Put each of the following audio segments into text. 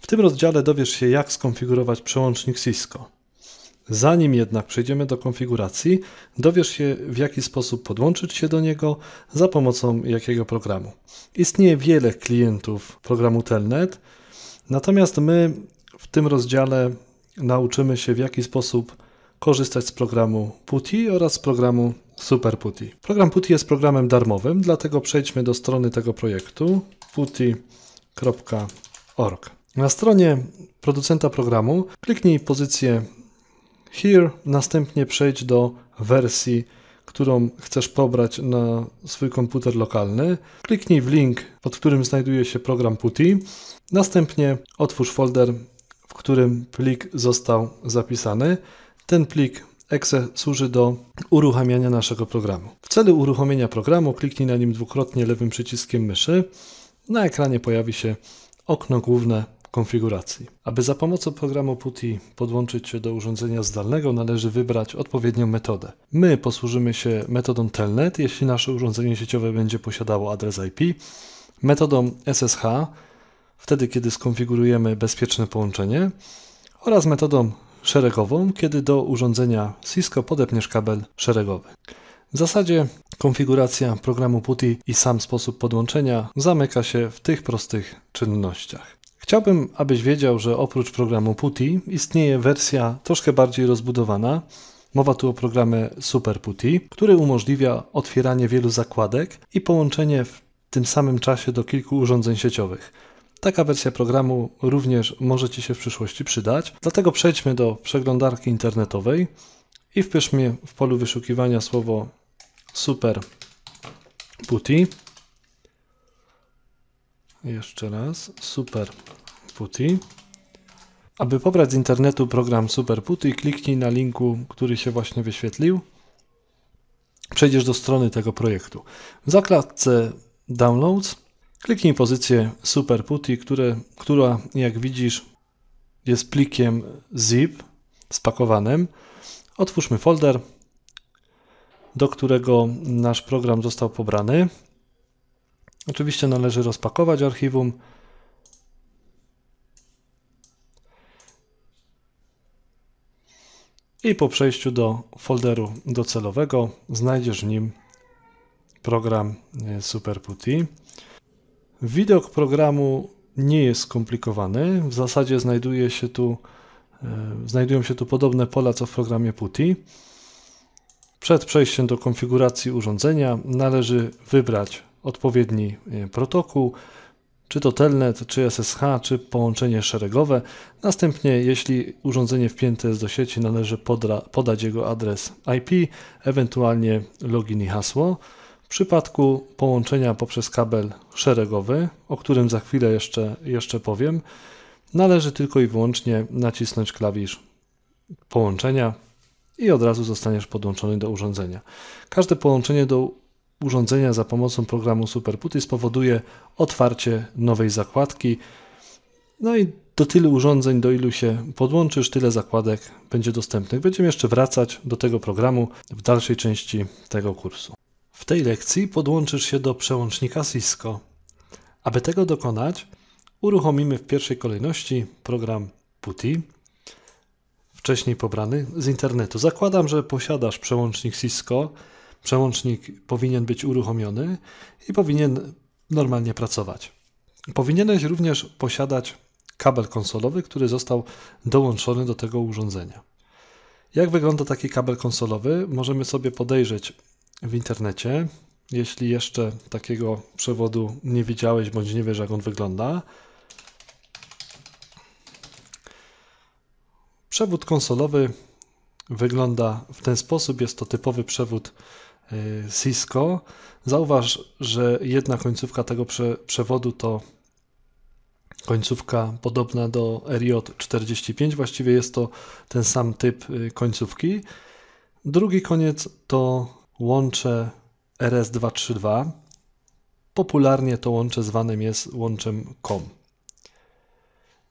W tym rozdziale dowiesz się, jak skonfigurować przełącznik Cisco. Zanim jednak przejdziemy do konfiguracji, dowiesz się w jaki sposób podłączyć się do niego za pomocą jakiego programu. Istnieje wiele klientów programu Telnet, natomiast my w tym rozdziale nauczymy się w jaki sposób korzystać z programu PuTTY oraz z programu Super Putty. Program Putty jest programem darmowym, dlatego przejdźmy do strony tego projektu putty.org. Na stronie producenta programu kliknij pozycję Here, następnie przejdź do wersji, którą chcesz pobrać na swój komputer lokalny. Kliknij w link, pod którym znajduje się program Putty. Następnie otwórz folder, w którym plik został zapisany. Ten plik EXE służy do uruchamiania naszego programu. W celu uruchomienia programu kliknij na nim dwukrotnie lewym przyciskiem myszy. Na ekranie pojawi się okno główne konfiguracji. Aby za pomocą programu PuTTY podłączyć się do urządzenia zdalnego, należy wybrać odpowiednią metodę. My posłużymy się metodą Telnet, jeśli nasze urządzenie sieciowe będzie posiadało adres IP, metodą SSH, wtedy kiedy skonfigurujemy bezpieczne połączenie oraz metodą szeregową, kiedy do urządzenia Cisco podepniesz kabel szeregowy. W zasadzie konfiguracja programu PuTTY i sam sposób podłączenia zamyka się w tych prostych czynnościach. Chciałbym, abyś wiedział, że oprócz programu PuTTY istnieje wersja troszkę bardziej rozbudowana. Mowa tu o programie SuperPutty, który umożliwia otwieranie wielu zakładek i połączenie w tym samym czasie do kilku urządzeń sieciowych. Taka wersja programu również może Ci się w przyszłości przydać. Dlatego przejdźmy do przeglądarki internetowej i wpiszmy w polu wyszukiwania słowo super Putty. Jeszcze raz super Putty. Aby pobrać z internetu program Super Putty, kliknij na linku, który się właśnie wyświetlił. Przejdziesz do strony tego projektu. W zakładce Downloads Kliknij pozycję SuperPutti, która jak widzisz jest plikiem zip spakowanym. Otwórzmy folder, do którego nasz program został pobrany. Oczywiście należy rozpakować archiwum. I po przejściu do folderu docelowego znajdziesz w nim program SuperPutti. Widok programu nie jest skomplikowany. W zasadzie znajduje się tu, e, znajdują się tu podobne pola co w programie PuTTY. Przed przejściem do konfiguracji urządzenia należy wybrać odpowiedni e, protokół, czy to Telnet, czy SSH, czy połączenie szeregowe. Następnie, jeśli urządzenie wpięte jest do sieci, należy podra, podać jego adres IP, ewentualnie login i hasło. W przypadku połączenia poprzez kabel szeregowy, o którym za chwilę jeszcze, jeszcze powiem, należy tylko i wyłącznie nacisnąć klawisz połączenia i od razu zostaniesz podłączony do urządzenia. Każde połączenie do urządzenia za pomocą programu SuperPuty spowoduje otwarcie nowej zakładki. No i do tylu urządzeń, do ilu się podłączysz, tyle zakładek będzie dostępnych. Będziemy jeszcze wracać do tego programu w dalszej części tego kursu. W tej lekcji podłączysz się do przełącznika Cisco. Aby tego dokonać, uruchomimy w pierwszej kolejności program PuTTY, wcześniej pobrany z internetu. Zakładam, że posiadasz przełącznik Cisco. Przełącznik powinien być uruchomiony i powinien normalnie pracować. Powinieneś również posiadać kabel konsolowy, który został dołączony do tego urządzenia. Jak wygląda taki kabel konsolowy? Możemy sobie podejrzeć w internecie. Jeśli jeszcze takiego przewodu nie widziałeś bądź nie wiesz, jak on wygląda, przewód konsolowy wygląda w ten sposób. Jest to typowy przewód y, Cisco. Zauważ, że jedna końcówka tego prze przewodu to końcówka podobna do RJ45. Właściwie jest to ten sam typ y, końcówki. Drugi koniec to łącze RS232. Popularnie to łącze zwanym jest łączem COM.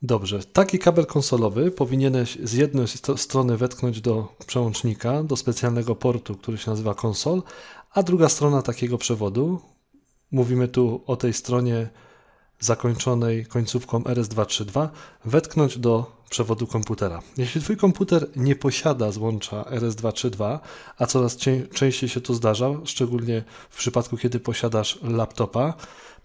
Dobrze, taki kabel konsolowy powinieneś z jednej strony wetknąć do przełącznika, do specjalnego portu, który się nazywa konsol, a druga strona takiego przewodu, mówimy tu o tej stronie zakończonej końcówką RS232, wetknąć do przewodu komputera. Jeśli Twój komputer nie posiada złącza RS232, a coraz częściej się to zdarza, szczególnie w przypadku, kiedy posiadasz laptopa,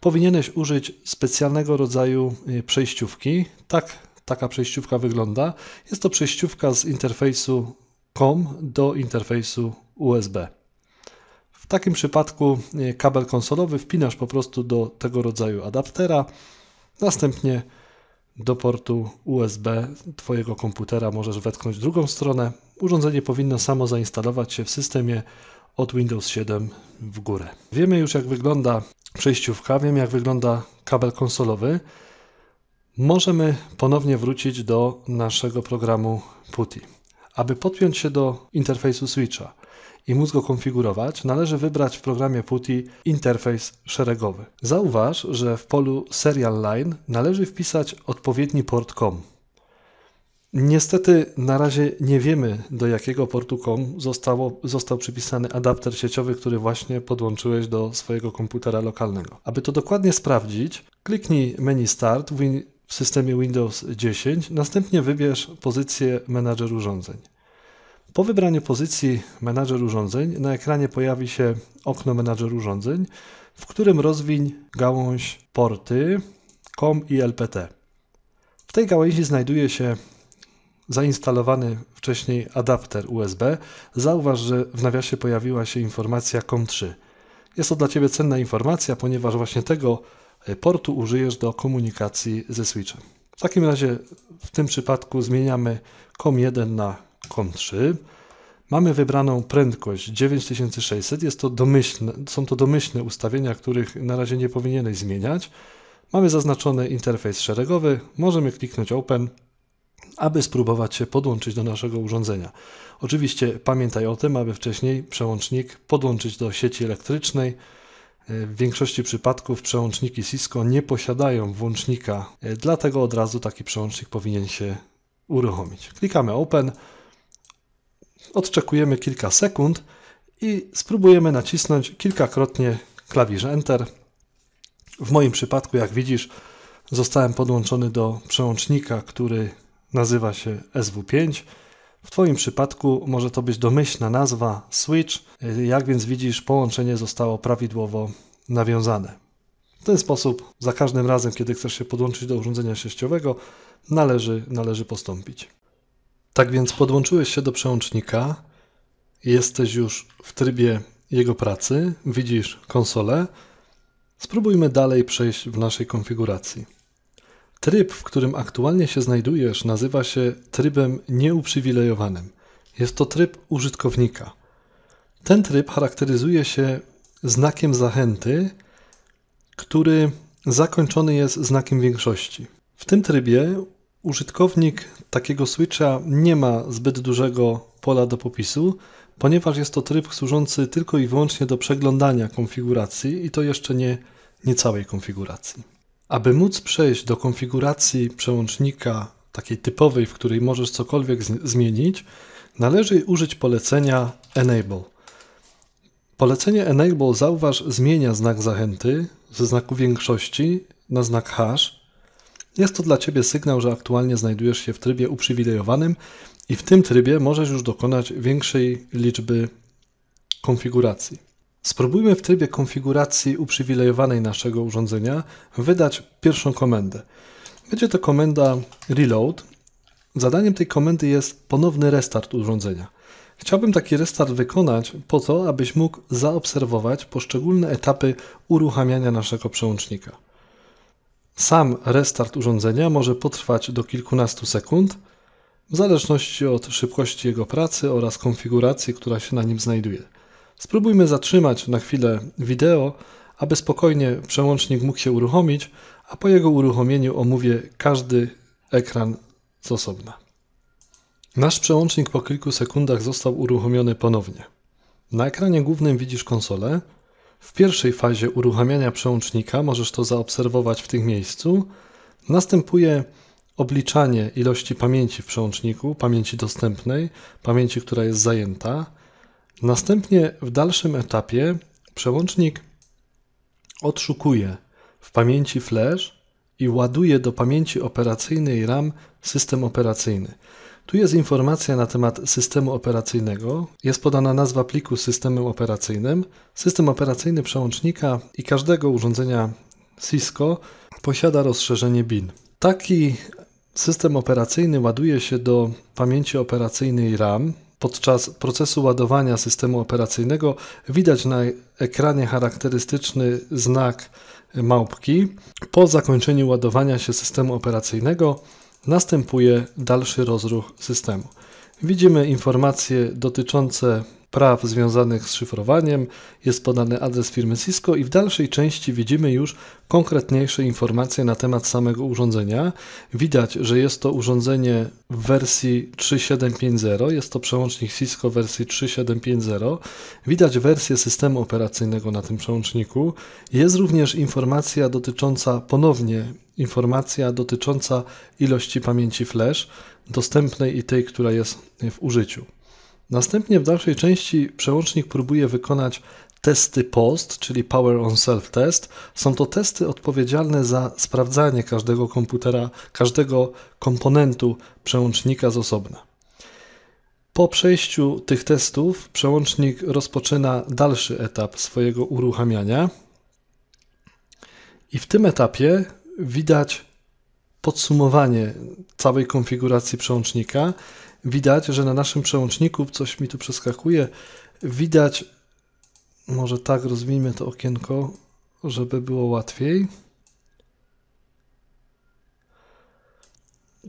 powinieneś użyć specjalnego rodzaju y, przejściówki. Tak, taka przejściówka wygląda. Jest to przejściówka z interfejsu COM do interfejsu USB. W takim przypadku y, kabel konsolowy wpinasz po prostu do tego rodzaju adaptera, następnie do portu USB Twojego komputera możesz wetknąć drugą stronę. Urządzenie powinno samo zainstalować się w systemie od Windows 7 w górę. Wiemy już jak wygląda przejściówka, wiemy jak wygląda kabel konsolowy. Możemy ponownie wrócić do naszego programu PuTTY. Aby podpiąć się do interfejsu switcha, i móc go konfigurować, należy wybrać w programie PuTTY interfejs szeregowy. Zauważ, że w polu Serial Line należy wpisać odpowiedni port COM. Niestety na razie nie wiemy, do jakiego portu COM zostało, został przypisany adapter sieciowy, który właśnie podłączyłeś do swojego komputera lokalnego. Aby to dokładnie sprawdzić, kliknij menu Start w systemie Windows 10, następnie wybierz pozycję menadżer urządzeń. Po wybraniu pozycji menadżer urządzeń na ekranie pojawi się okno menadżer urządzeń, w którym rozwiń gałąź porty COM i LPT. W tej gałęzi znajduje się zainstalowany wcześniej adapter USB. Zauważ, że w nawiasie pojawiła się informacja COM3. Jest to dla Ciebie cenna informacja, ponieważ właśnie tego e, portu użyjesz do komunikacji ze switchem. W takim razie w tym przypadku zmieniamy COM1 na COM3. Mamy wybraną prędkość 9600, jest to domyślne, są to domyślne ustawienia, których na razie nie powinieneś zmieniać. Mamy zaznaczony interfejs szeregowy, możemy kliknąć Open, aby spróbować się podłączyć do naszego urządzenia. Oczywiście pamiętaj o tym, aby wcześniej przełącznik podłączyć do sieci elektrycznej. W większości przypadków przełączniki Cisco nie posiadają włącznika, dlatego od razu taki przełącznik powinien się uruchomić. Klikamy Open odczekujemy kilka sekund i spróbujemy nacisnąć kilkakrotnie klawisz Enter. W moim przypadku, jak widzisz, zostałem podłączony do przełącznika, który nazywa się SW5. W Twoim przypadku może to być domyślna nazwa switch, jak więc widzisz, połączenie zostało prawidłowo nawiązane. W ten sposób za każdym razem, kiedy chcesz się podłączyć do urządzenia sieciowego, należy, należy postąpić. Tak więc podłączyłeś się do przełącznika, jesteś już w trybie jego pracy, widzisz konsolę. Spróbujmy dalej przejść w naszej konfiguracji. Tryb, w którym aktualnie się znajdujesz, nazywa się trybem nieuprzywilejowanym. Jest to tryb użytkownika. Ten tryb charakteryzuje się znakiem zachęty, który zakończony jest znakiem większości. W tym trybie użytkownik takiego switcha nie ma zbyt dużego pola do popisu, ponieważ jest to tryb służący tylko i wyłącznie do przeglądania konfiguracji i to jeszcze nie, nie całej konfiguracji. Aby móc przejść do konfiguracji przełącznika takiej typowej, w której możesz cokolwiek zmienić, należy użyć polecenia Enable. Polecenie Enable, zauważ, zmienia znak zachęty ze znaku większości na znak hash, jest to dla Ciebie sygnał, że aktualnie znajdujesz się w trybie uprzywilejowanym i w tym trybie możesz już dokonać większej liczby konfiguracji. Spróbujmy w trybie konfiguracji uprzywilejowanej naszego urządzenia wydać pierwszą komendę. Będzie to komenda reload. Zadaniem tej komendy jest ponowny restart urządzenia. Chciałbym taki restart wykonać po to, abyś mógł zaobserwować poszczególne etapy uruchamiania naszego przełącznika. Sam restart urządzenia może potrwać do kilkunastu sekund, w zależności od szybkości jego pracy oraz konfiguracji, która się na nim znajduje. Spróbujmy zatrzymać na chwilę wideo, aby spokojnie przełącznik mógł się uruchomić, a po jego uruchomieniu omówię każdy ekran z osobna. Nasz przełącznik po kilku sekundach został uruchomiony ponownie. Na ekranie głównym widzisz konsolę, w pierwszej fazie uruchamiania przełącznika możesz to zaobserwować w tym miejscu. Następuje obliczanie ilości pamięci w przełączniku, pamięci dostępnej, pamięci, która jest zajęta. Następnie w dalszym etapie przełącznik odszukuje w pamięci flash i ładuje do pamięci operacyjnej RAM system operacyjny. Tu jest informacja na temat systemu operacyjnego. Jest podana nazwa pliku z systemem operacyjnym, system operacyjny przełącznika i każdego urządzenia Cisco posiada rozszerzenie BIN. Taki system operacyjny ładuje się do pamięci operacyjnej RAM. Podczas procesu ładowania systemu operacyjnego widać na ekranie charakterystyczny znak małpki. Po zakończeniu ładowania się systemu operacyjnego następuje dalszy rozruch systemu. Widzimy informacje dotyczące praw związanych z szyfrowaniem, jest podany adres firmy Cisco i w dalszej części widzimy już konkretniejsze informacje na temat samego urządzenia. Widać, że jest to urządzenie w wersji 3750, jest to przełącznik Cisco wersji 3750. Widać wersję systemu operacyjnego na tym przełączniku. Jest również informacja dotycząca ponownie informacja dotycząca ilości pamięci flash dostępnej i tej, która jest w użyciu. Następnie w dalszej części przełącznik próbuje wykonać testy POST, czyli Power on Self Test. Są to testy odpowiedzialne za sprawdzanie każdego komputera, każdego komponentu przełącznika z osobna. Po przejściu tych testów przełącznik rozpoczyna dalszy etap swojego uruchamiania. I w tym etapie widać podsumowanie całej konfiguracji przełącznika widać, że na naszym przełączniku coś mi tu przeskakuje. Widać, może tak rozwiniemy to okienko, żeby było łatwiej.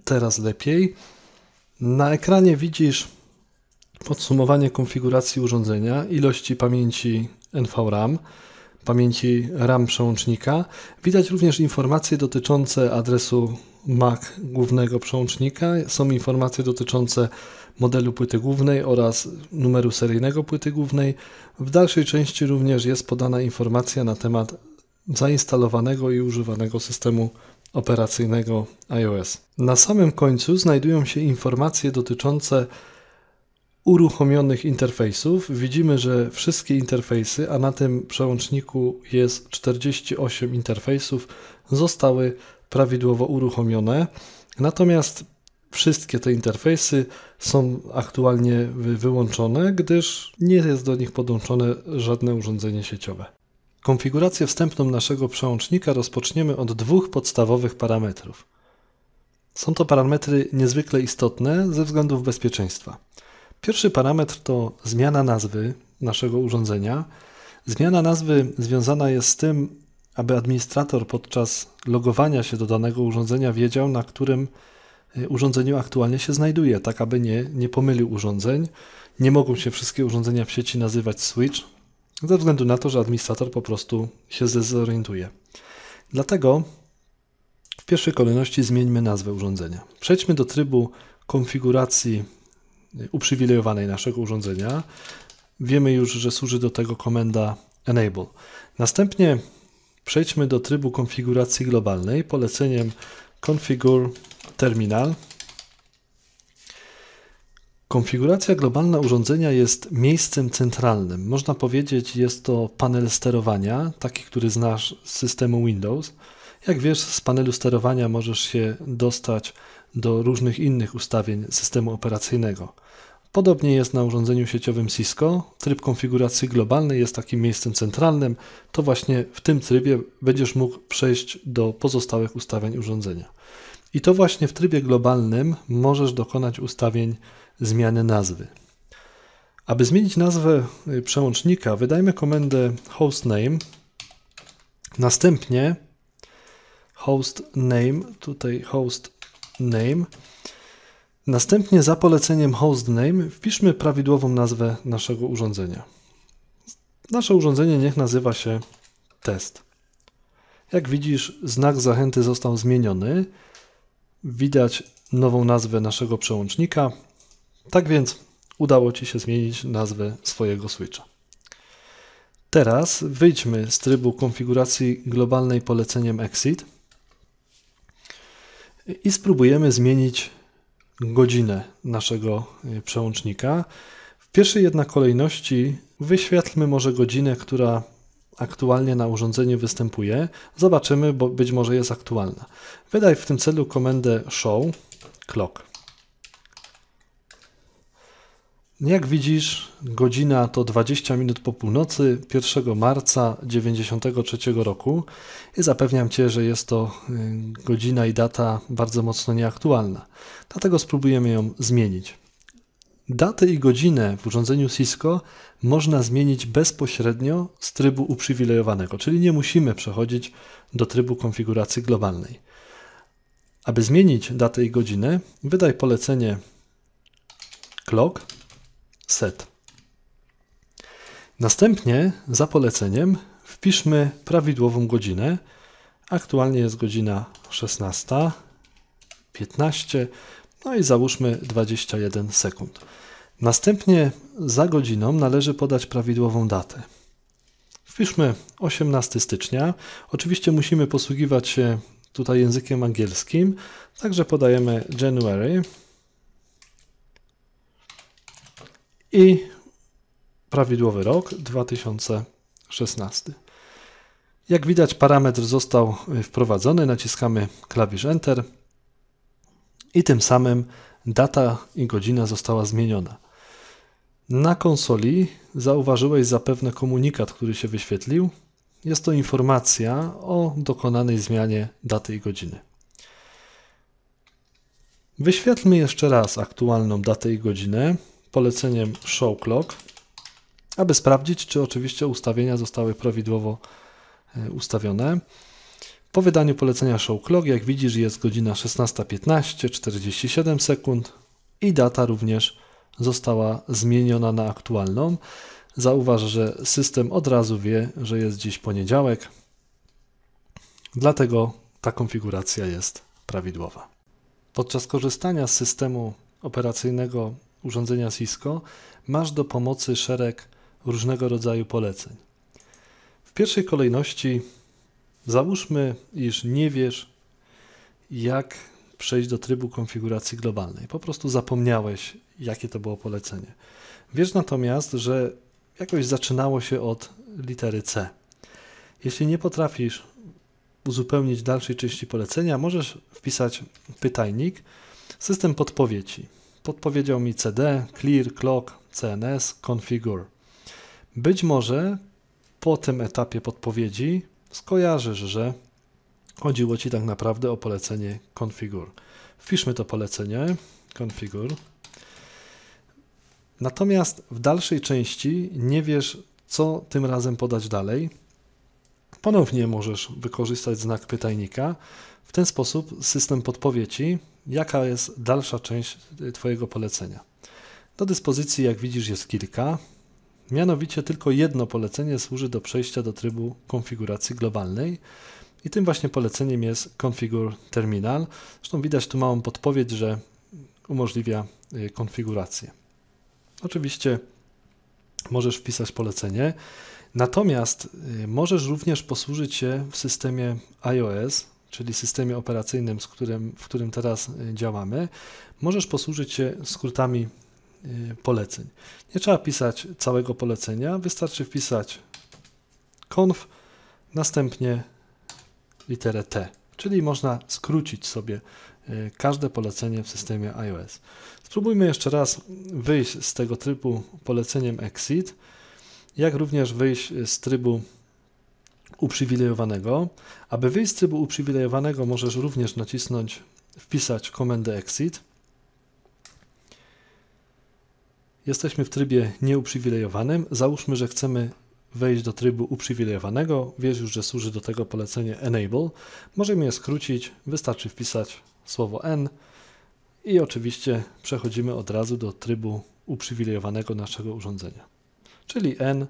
Teraz lepiej. Na ekranie widzisz podsumowanie konfiguracji urządzenia, ilości pamięci NVRAM pamięci RAM przełącznika. Widać również informacje dotyczące adresu MAC głównego przełącznika. Są informacje dotyczące modelu płyty głównej oraz numeru seryjnego płyty głównej. W dalszej części również jest podana informacja na temat zainstalowanego i używanego systemu operacyjnego iOS. Na samym końcu znajdują się informacje dotyczące uruchomionych interfejsów. Widzimy, że wszystkie interfejsy, a na tym przełączniku jest 48 interfejsów, zostały prawidłowo uruchomione. Natomiast wszystkie te interfejsy są aktualnie wyłączone, gdyż nie jest do nich podłączone żadne urządzenie sieciowe. Konfigurację wstępną naszego przełącznika rozpoczniemy od dwóch podstawowych parametrów. Są to parametry niezwykle istotne ze względów bezpieczeństwa. Pierwszy parametr to zmiana nazwy naszego urządzenia. Zmiana nazwy związana jest z tym, aby administrator podczas logowania się do danego urządzenia wiedział, na którym y, urządzeniu aktualnie się znajduje, tak aby nie, nie pomylił urządzeń. Nie mogą się wszystkie urządzenia w sieci nazywać switch, ze względu na to, że administrator po prostu się zorientuje. Dlatego w pierwszej kolejności zmieńmy nazwę urządzenia. Przejdźmy do trybu konfiguracji uprzywilejowanej naszego urządzenia. Wiemy już, że służy do tego komenda enable. Następnie przejdźmy do trybu konfiguracji globalnej poleceniem configure terminal. Konfiguracja globalna urządzenia jest miejscem centralnym. Można powiedzieć, jest to panel sterowania, taki, który znasz z systemu Windows. Jak wiesz, z panelu sterowania możesz się dostać do różnych innych ustawień systemu operacyjnego. Podobnie jest na urządzeniu sieciowym Cisco. Tryb konfiguracji globalnej jest takim miejscem centralnym. To właśnie w tym trybie będziesz mógł przejść do pozostałych ustawień urządzenia. I to właśnie w trybie globalnym możesz dokonać ustawień zmiany nazwy. Aby zmienić nazwę y, przełącznika, wydajmy komendę hostname. Następnie hostname, tutaj hostname Następnie za poleceniem hostname wpiszmy prawidłową nazwę naszego urządzenia. Nasze urządzenie niech nazywa się test. Jak widzisz, znak zachęty został zmieniony. Widać nową nazwę naszego przełącznika. Tak więc udało Ci się zmienić nazwę swojego switcha. Teraz wyjdźmy z trybu konfiguracji globalnej poleceniem Exit i spróbujemy zmienić godzinę naszego y, przełącznika. W pierwszej jednak kolejności wyświetlmy może godzinę, która aktualnie na urządzeniu występuje. Zobaczymy, bo być może jest aktualna. Wydaj w tym celu komendę show clock. Jak widzisz, godzina to 20 minut po północy 1 marca 1993 roku i zapewniam Cię, że jest to y, godzina i data bardzo mocno nieaktualna. Dlatego spróbujemy ją zmienić. Datę i godzinę w urządzeniu Cisco można zmienić bezpośrednio z trybu uprzywilejowanego, czyli nie musimy przechodzić do trybu konfiguracji globalnej. Aby zmienić datę i godzinę, wydaj polecenie clock set. Następnie za poleceniem wpiszmy prawidłową godzinę. Aktualnie jest godzina 16:15. No i załóżmy 21 sekund. Następnie za godziną należy podać prawidłową datę. Wpiszmy 18 stycznia. Oczywiście musimy posługiwać się tutaj językiem angielskim, także podajemy January i prawidłowy rok 2016. Jak widać, parametr został y, wprowadzony. Naciskamy klawisz Enter i tym samym data i godzina została zmieniona. Na konsoli zauważyłeś zapewne komunikat, który się wyświetlił. Jest to informacja o dokonanej zmianie daty i godziny. Wyświetlmy jeszcze raz aktualną datę i godzinę poleceniem show clock, aby sprawdzić, czy oczywiście ustawienia zostały prawidłowo e, ustawione. Po wydaniu polecenia show clock, jak widzisz, jest godzina 16.15, 47 sekund i data również została zmieniona na aktualną. Zauważ, że system od razu wie, że jest dziś poniedziałek, dlatego ta konfiguracja jest prawidłowa. Podczas korzystania z systemu operacyjnego urządzenia Cisco masz do pomocy szereg różnego rodzaju poleceń. W pierwszej kolejności załóżmy, iż nie wiesz, jak przejść do trybu konfiguracji globalnej. Po prostu zapomniałeś, jakie to było polecenie. Wiesz natomiast, że jakoś zaczynało się od litery C. Jeśli nie potrafisz uzupełnić dalszej części polecenia, możesz wpisać pytajnik, system podpowiedzi podpowiedział mi CD, clear, clock, CNS, configure. Być może po tym etapie podpowiedzi skojarzysz, że chodziło Ci tak naprawdę o polecenie configure. Wpiszmy to polecenie configure. Natomiast w dalszej części nie wiesz, co tym razem podać dalej. Ponownie możesz wykorzystać znak pytajnika. W ten sposób system podpowie Ci, Jaka jest dalsza część y, Twojego polecenia? Do dyspozycji, jak widzisz, jest kilka. Mianowicie tylko jedno polecenie służy do przejścia do trybu konfiguracji globalnej i tym właśnie poleceniem jest Configure Terminal. Zresztą widać tu małą podpowiedź, że umożliwia y, konfigurację. Oczywiście możesz wpisać polecenie, natomiast y, możesz również posłużyć się w systemie iOS czyli systemie operacyjnym, z którym, w którym teraz y, działamy, możesz posłużyć się skrótami y, poleceń. Nie trzeba pisać całego polecenia, wystarczy wpisać conf, następnie literę T, czyli można skrócić sobie y, każde polecenie w systemie iOS. Spróbujmy jeszcze raz wyjść z tego trybu poleceniem exit, jak również wyjść z trybu uprzywilejowanego. Aby wyjść z trybu uprzywilejowanego możesz również nacisnąć, wpisać komendę exit. Jesteśmy w trybie nieuprzywilejowanym. Załóżmy, że chcemy wejść do trybu uprzywilejowanego. Wiesz już, że służy do tego polecenie enable. Możemy je skrócić, wystarczy wpisać słowo n i oczywiście przechodzimy od razu do trybu uprzywilejowanego naszego urządzenia. Czyli n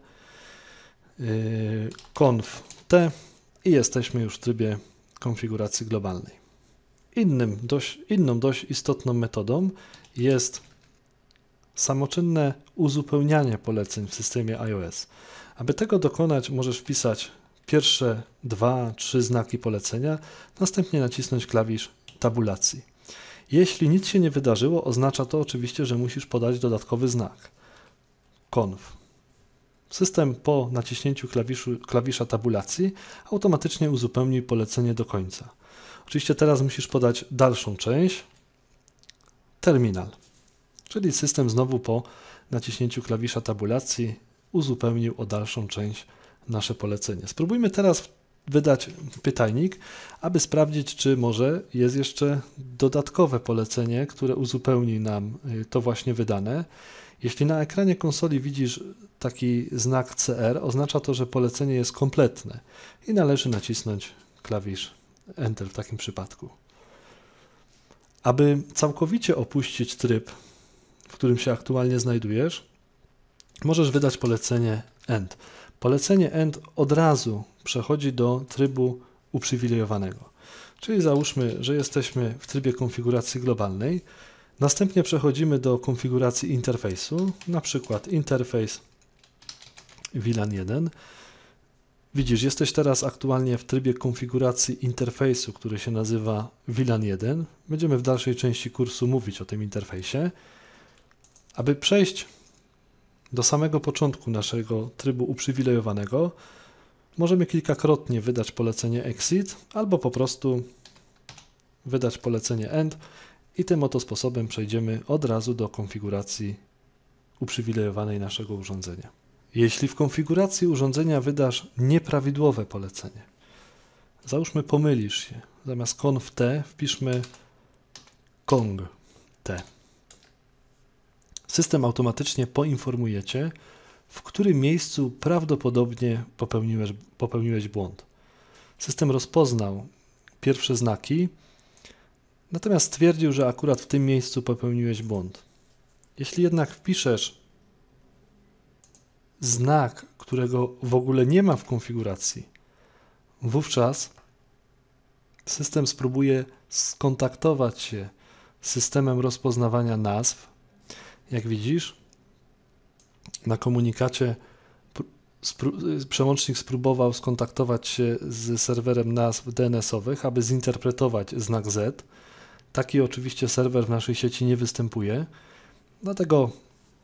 Y, conf t i jesteśmy już w trybie konfiguracji globalnej. Innym, dość, inną dość istotną metodą jest samoczynne uzupełnianie poleceń w systemie iOS. Aby tego dokonać, możesz wpisać pierwsze dwa, trzy znaki polecenia, następnie nacisnąć klawisz tabulacji. Jeśli nic się nie wydarzyło, oznacza to oczywiście, że musisz podać dodatkowy znak. Conf. System po naciśnięciu klawiszu, klawisza tabulacji automatycznie uzupełni polecenie do końca. Oczywiście teraz musisz podać dalszą część, terminal, czyli system znowu po naciśnięciu klawisza tabulacji uzupełnił o dalszą część nasze polecenie. Spróbujmy teraz wydać pytajnik, aby sprawdzić, czy może jest jeszcze dodatkowe polecenie, które uzupełni nam y, to właśnie wydane. Jeśli na ekranie konsoli widzisz taki znak CR, oznacza to, że polecenie jest kompletne i należy nacisnąć klawisz Enter w takim przypadku. Aby całkowicie opuścić tryb, w którym się aktualnie znajdujesz, możesz wydać polecenie End. Polecenie End od razu przechodzi do trybu uprzywilejowanego. Czyli załóżmy, że jesteśmy w trybie konfiguracji globalnej Następnie przechodzimy do konfiguracji interfejsu, na przykład interfejs VLAN 1. Widzisz, jesteś teraz aktualnie w trybie konfiguracji interfejsu, który się nazywa VLAN 1. Będziemy w dalszej części kursu mówić o tym interfejsie. Aby przejść do samego początku naszego trybu uprzywilejowanego, możemy kilkakrotnie wydać polecenie Exit albo po prostu wydać polecenie End i tym oto sposobem przejdziemy od razu do konfiguracji uprzywilejowanej naszego urządzenia. Jeśli w konfiguracji urządzenia wydasz nieprawidłowe polecenie, załóżmy pomylisz się, zamiast conf t wpiszmy kong t. System automatycznie poinformuje Cię, w którym miejscu prawdopodobnie popełniłeś, popełniłeś błąd. System rozpoznał pierwsze znaki, Natomiast stwierdził, że akurat w tym miejscu popełniłeś błąd. Jeśli jednak wpiszesz znak, którego w ogóle nie ma w konfiguracji, wówczas system spróbuje skontaktować się z systemem rozpoznawania nazw. Jak widzisz, na komunikacie przełącznik spróbował skontaktować się z serwerem nazw DNS-owych, aby zinterpretować znak Z Taki oczywiście serwer w naszej sieci nie występuje, dlatego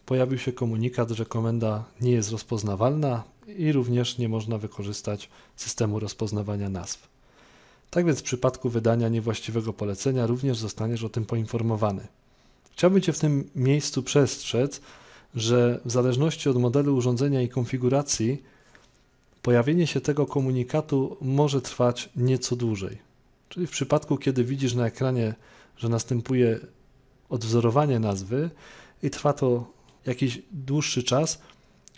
pojawił się komunikat, że komenda nie jest rozpoznawalna i również nie można wykorzystać systemu rozpoznawania nazw. Tak więc w przypadku wydania niewłaściwego polecenia również zostaniesz o tym poinformowany. Chciałbym Cię w tym miejscu przestrzec, że w zależności od modelu urządzenia i konfiguracji, pojawienie się tego komunikatu może trwać nieco dłużej. Czyli w przypadku, kiedy widzisz na ekranie że następuje odwzorowanie nazwy i trwa to jakiś dłuższy czas,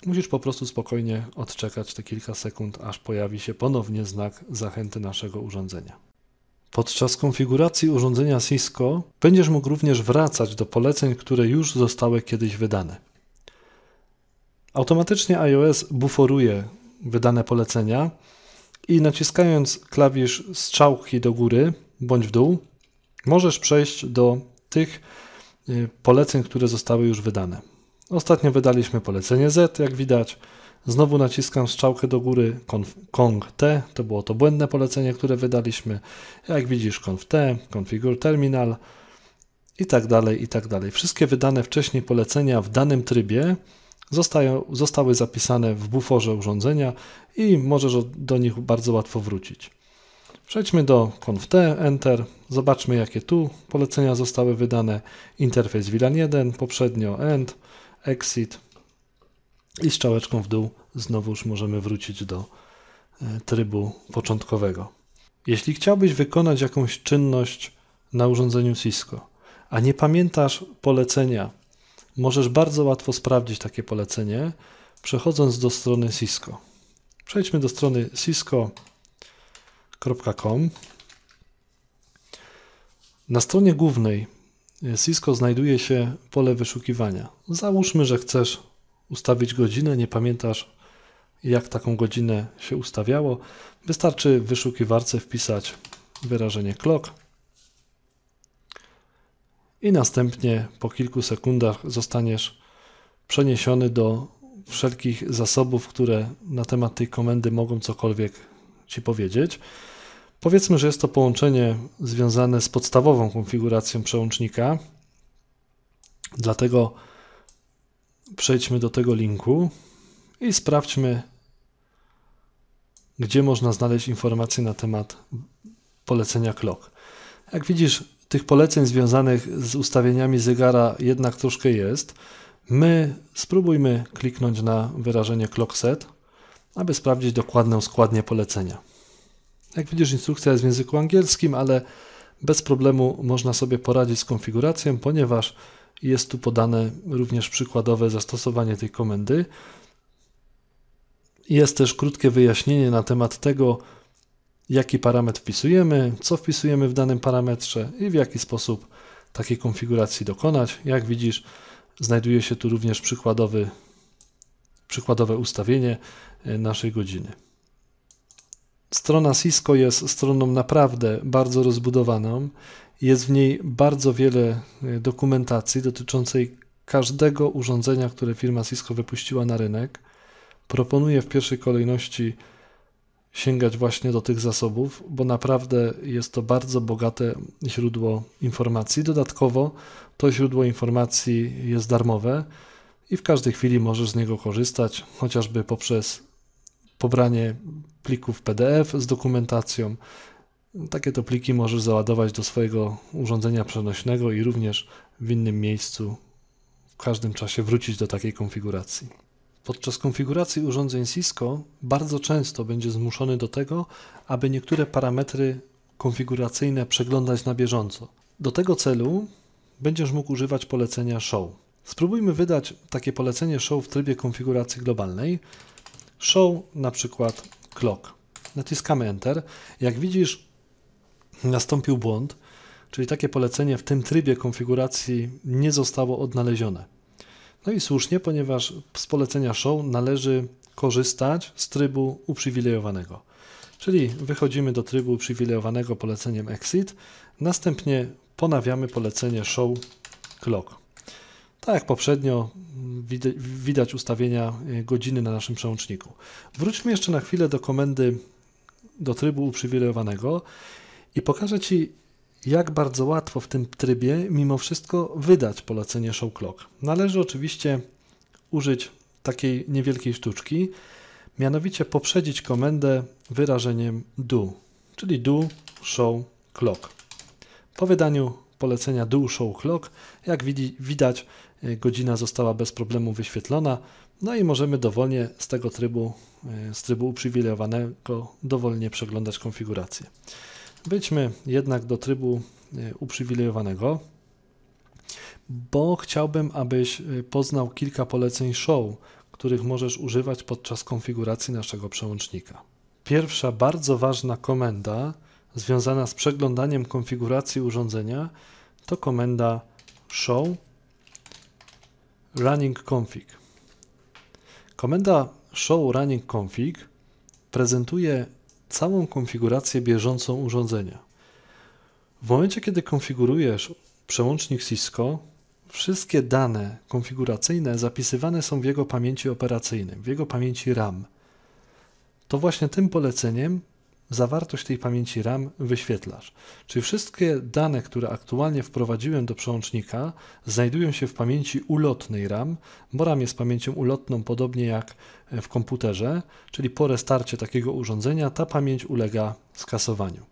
musisz po prostu spokojnie odczekać te kilka sekund, aż pojawi się ponownie znak zachęty naszego urządzenia. Podczas konfiguracji urządzenia Cisco będziesz mógł również wracać do poleceń, które już zostały kiedyś wydane. Automatycznie iOS buforuje wydane polecenia i naciskając klawisz strzałki do góry bądź w dół, możesz przejść do tych y, poleceń, które zostały już wydane. Ostatnio wydaliśmy polecenie Z, jak widać. Znowu naciskam strzałkę do góry Kong T, to było to błędne polecenie, które wydaliśmy. Jak widzisz, Conf T, Configure Terminal i tak dalej, i tak dalej. Wszystkie wydane wcześniej polecenia w danym trybie zostają, zostały zapisane w buforze urządzenia i możesz do nich bardzo łatwo wrócić. Przejdźmy do conf enter, zobaczmy jakie tu polecenia zostały wydane. Interfejs VLAN 1, poprzednio end, exit i z czałeczką w dół znowuż możemy wrócić do e, trybu początkowego. Jeśli chciałbyś wykonać jakąś czynność na urządzeniu Cisco, a nie pamiętasz polecenia, możesz bardzo łatwo sprawdzić takie polecenie, przechodząc do strony Cisco. Przejdźmy do strony Cisco cisco.com. Na stronie głównej e, Cisco znajduje się pole wyszukiwania. Załóżmy, że chcesz ustawić godzinę, nie pamiętasz jak taką godzinę się ustawiało. Wystarczy w wyszukiwarce wpisać wyrażenie clock i następnie po kilku sekundach zostaniesz przeniesiony do wszelkich zasobów, które na temat tej komendy mogą cokolwiek Ci powiedzieć. Powiedzmy, że jest to połączenie związane z podstawową konfiguracją przełącznika, dlatego przejdźmy do tego linku i sprawdźmy, gdzie można znaleźć informacje na temat polecenia clock. Jak widzisz, tych poleceń związanych z ustawieniami zegara jednak troszkę jest. My spróbujmy kliknąć na wyrażenie clock set, aby sprawdzić dokładną składnię polecenia. Jak widzisz, instrukcja jest w języku angielskim, ale bez problemu można sobie poradzić z konfiguracją, ponieważ jest tu podane również przykładowe zastosowanie tej komendy. Jest też krótkie wyjaśnienie na temat tego, jaki parametr wpisujemy, co wpisujemy w danym parametrze i w jaki sposób takiej konfiguracji dokonać. Jak widzisz, znajduje się tu również przykładowy, przykładowe ustawienie e, naszej godziny. Strona Cisco jest stroną naprawdę bardzo rozbudowaną. Jest w niej bardzo wiele e, dokumentacji dotyczącej każdego urządzenia, które firma Cisco wypuściła na rynek. Proponuję w pierwszej kolejności sięgać właśnie do tych zasobów, bo naprawdę jest to bardzo bogate źródło informacji. Dodatkowo to źródło informacji jest darmowe i w każdej chwili możesz z niego korzystać, chociażby poprzez pobranie plików PDF z dokumentacją. Takie to pliki możesz załadować do swojego urządzenia przenośnego i również w innym miejscu w każdym czasie wrócić do takiej konfiguracji. Podczas konfiguracji urządzeń Cisco bardzo często będzie zmuszony do tego, aby niektóre parametry konfiguracyjne przeglądać na bieżąco. Do tego celu będziesz mógł używać polecenia Show. Spróbujmy wydać takie polecenie Show w trybie konfiguracji globalnej. Show na przykład clock. Naciskamy Enter. Jak widzisz, nastąpił błąd, czyli takie polecenie w tym trybie konfiguracji nie zostało odnalezione. No i słusznie, ponieważ z polecenia show należy korzystać z trybu uprzywilejowanego. Czyli wychodzimy do trybu uprzywilejowanego poleceniem exit, następnie ponawiamy polecenie show clock. Tak jak poprzednio widać ustawienia e, godziny na naszym przełączniku. Wróćmy jeszcze na chwilę do komendy, do trybu uprzywilejowanego i pokażę Ci, jak bardzo łatwo w tym trybie mimo wszystko wydać polecenie show clock. Należy oczywiście użyć takiej niewielkiej sztuczki, mianowicie poprzedzić komendę wyrażeniem do, czyli do show clock. Po wydaniu polecenia do show clock, jak widać, Y, godzina została bez problemu wyświetlona, no i możemy dowolnie z tego trybu, y, z trybu uprzywilejowanego, dowolnie przeglądać konfigurację. Wejdźmy jednak do trybu y, uprzywilejowanego, bo chciałbym, abyś poznał kilka poleceń show, których możesz używać podczas konfiguracji naszego przełącznika. Pierwsza bardzo ważna komenda związana z przeglądaniem konfiguracji urządzenia to komenda show running config. Komenda show running config prezentuje całą konfigurację bieżącą urządzenia. W momencie, kiedy konfigurujesz przełącznik Cisco, wszystkie dane konfiguracyjne zapisywane są w jego pamięci operacyjnym, w jego pamięci RAM. To właśnie tym poleceniem zawartość tej pamięci RAM wyświetlasz. Czyli wszystkie dane, które aktualnie wprowadziłem do przełącznika, znajdują się w pamięci ulotnej RAM, bo RAM jest pamięcią ulotną, podobnie jak e, w komputerze, czyli po restarcie takiego urządzenia ta pamięć ulega skasowaniu.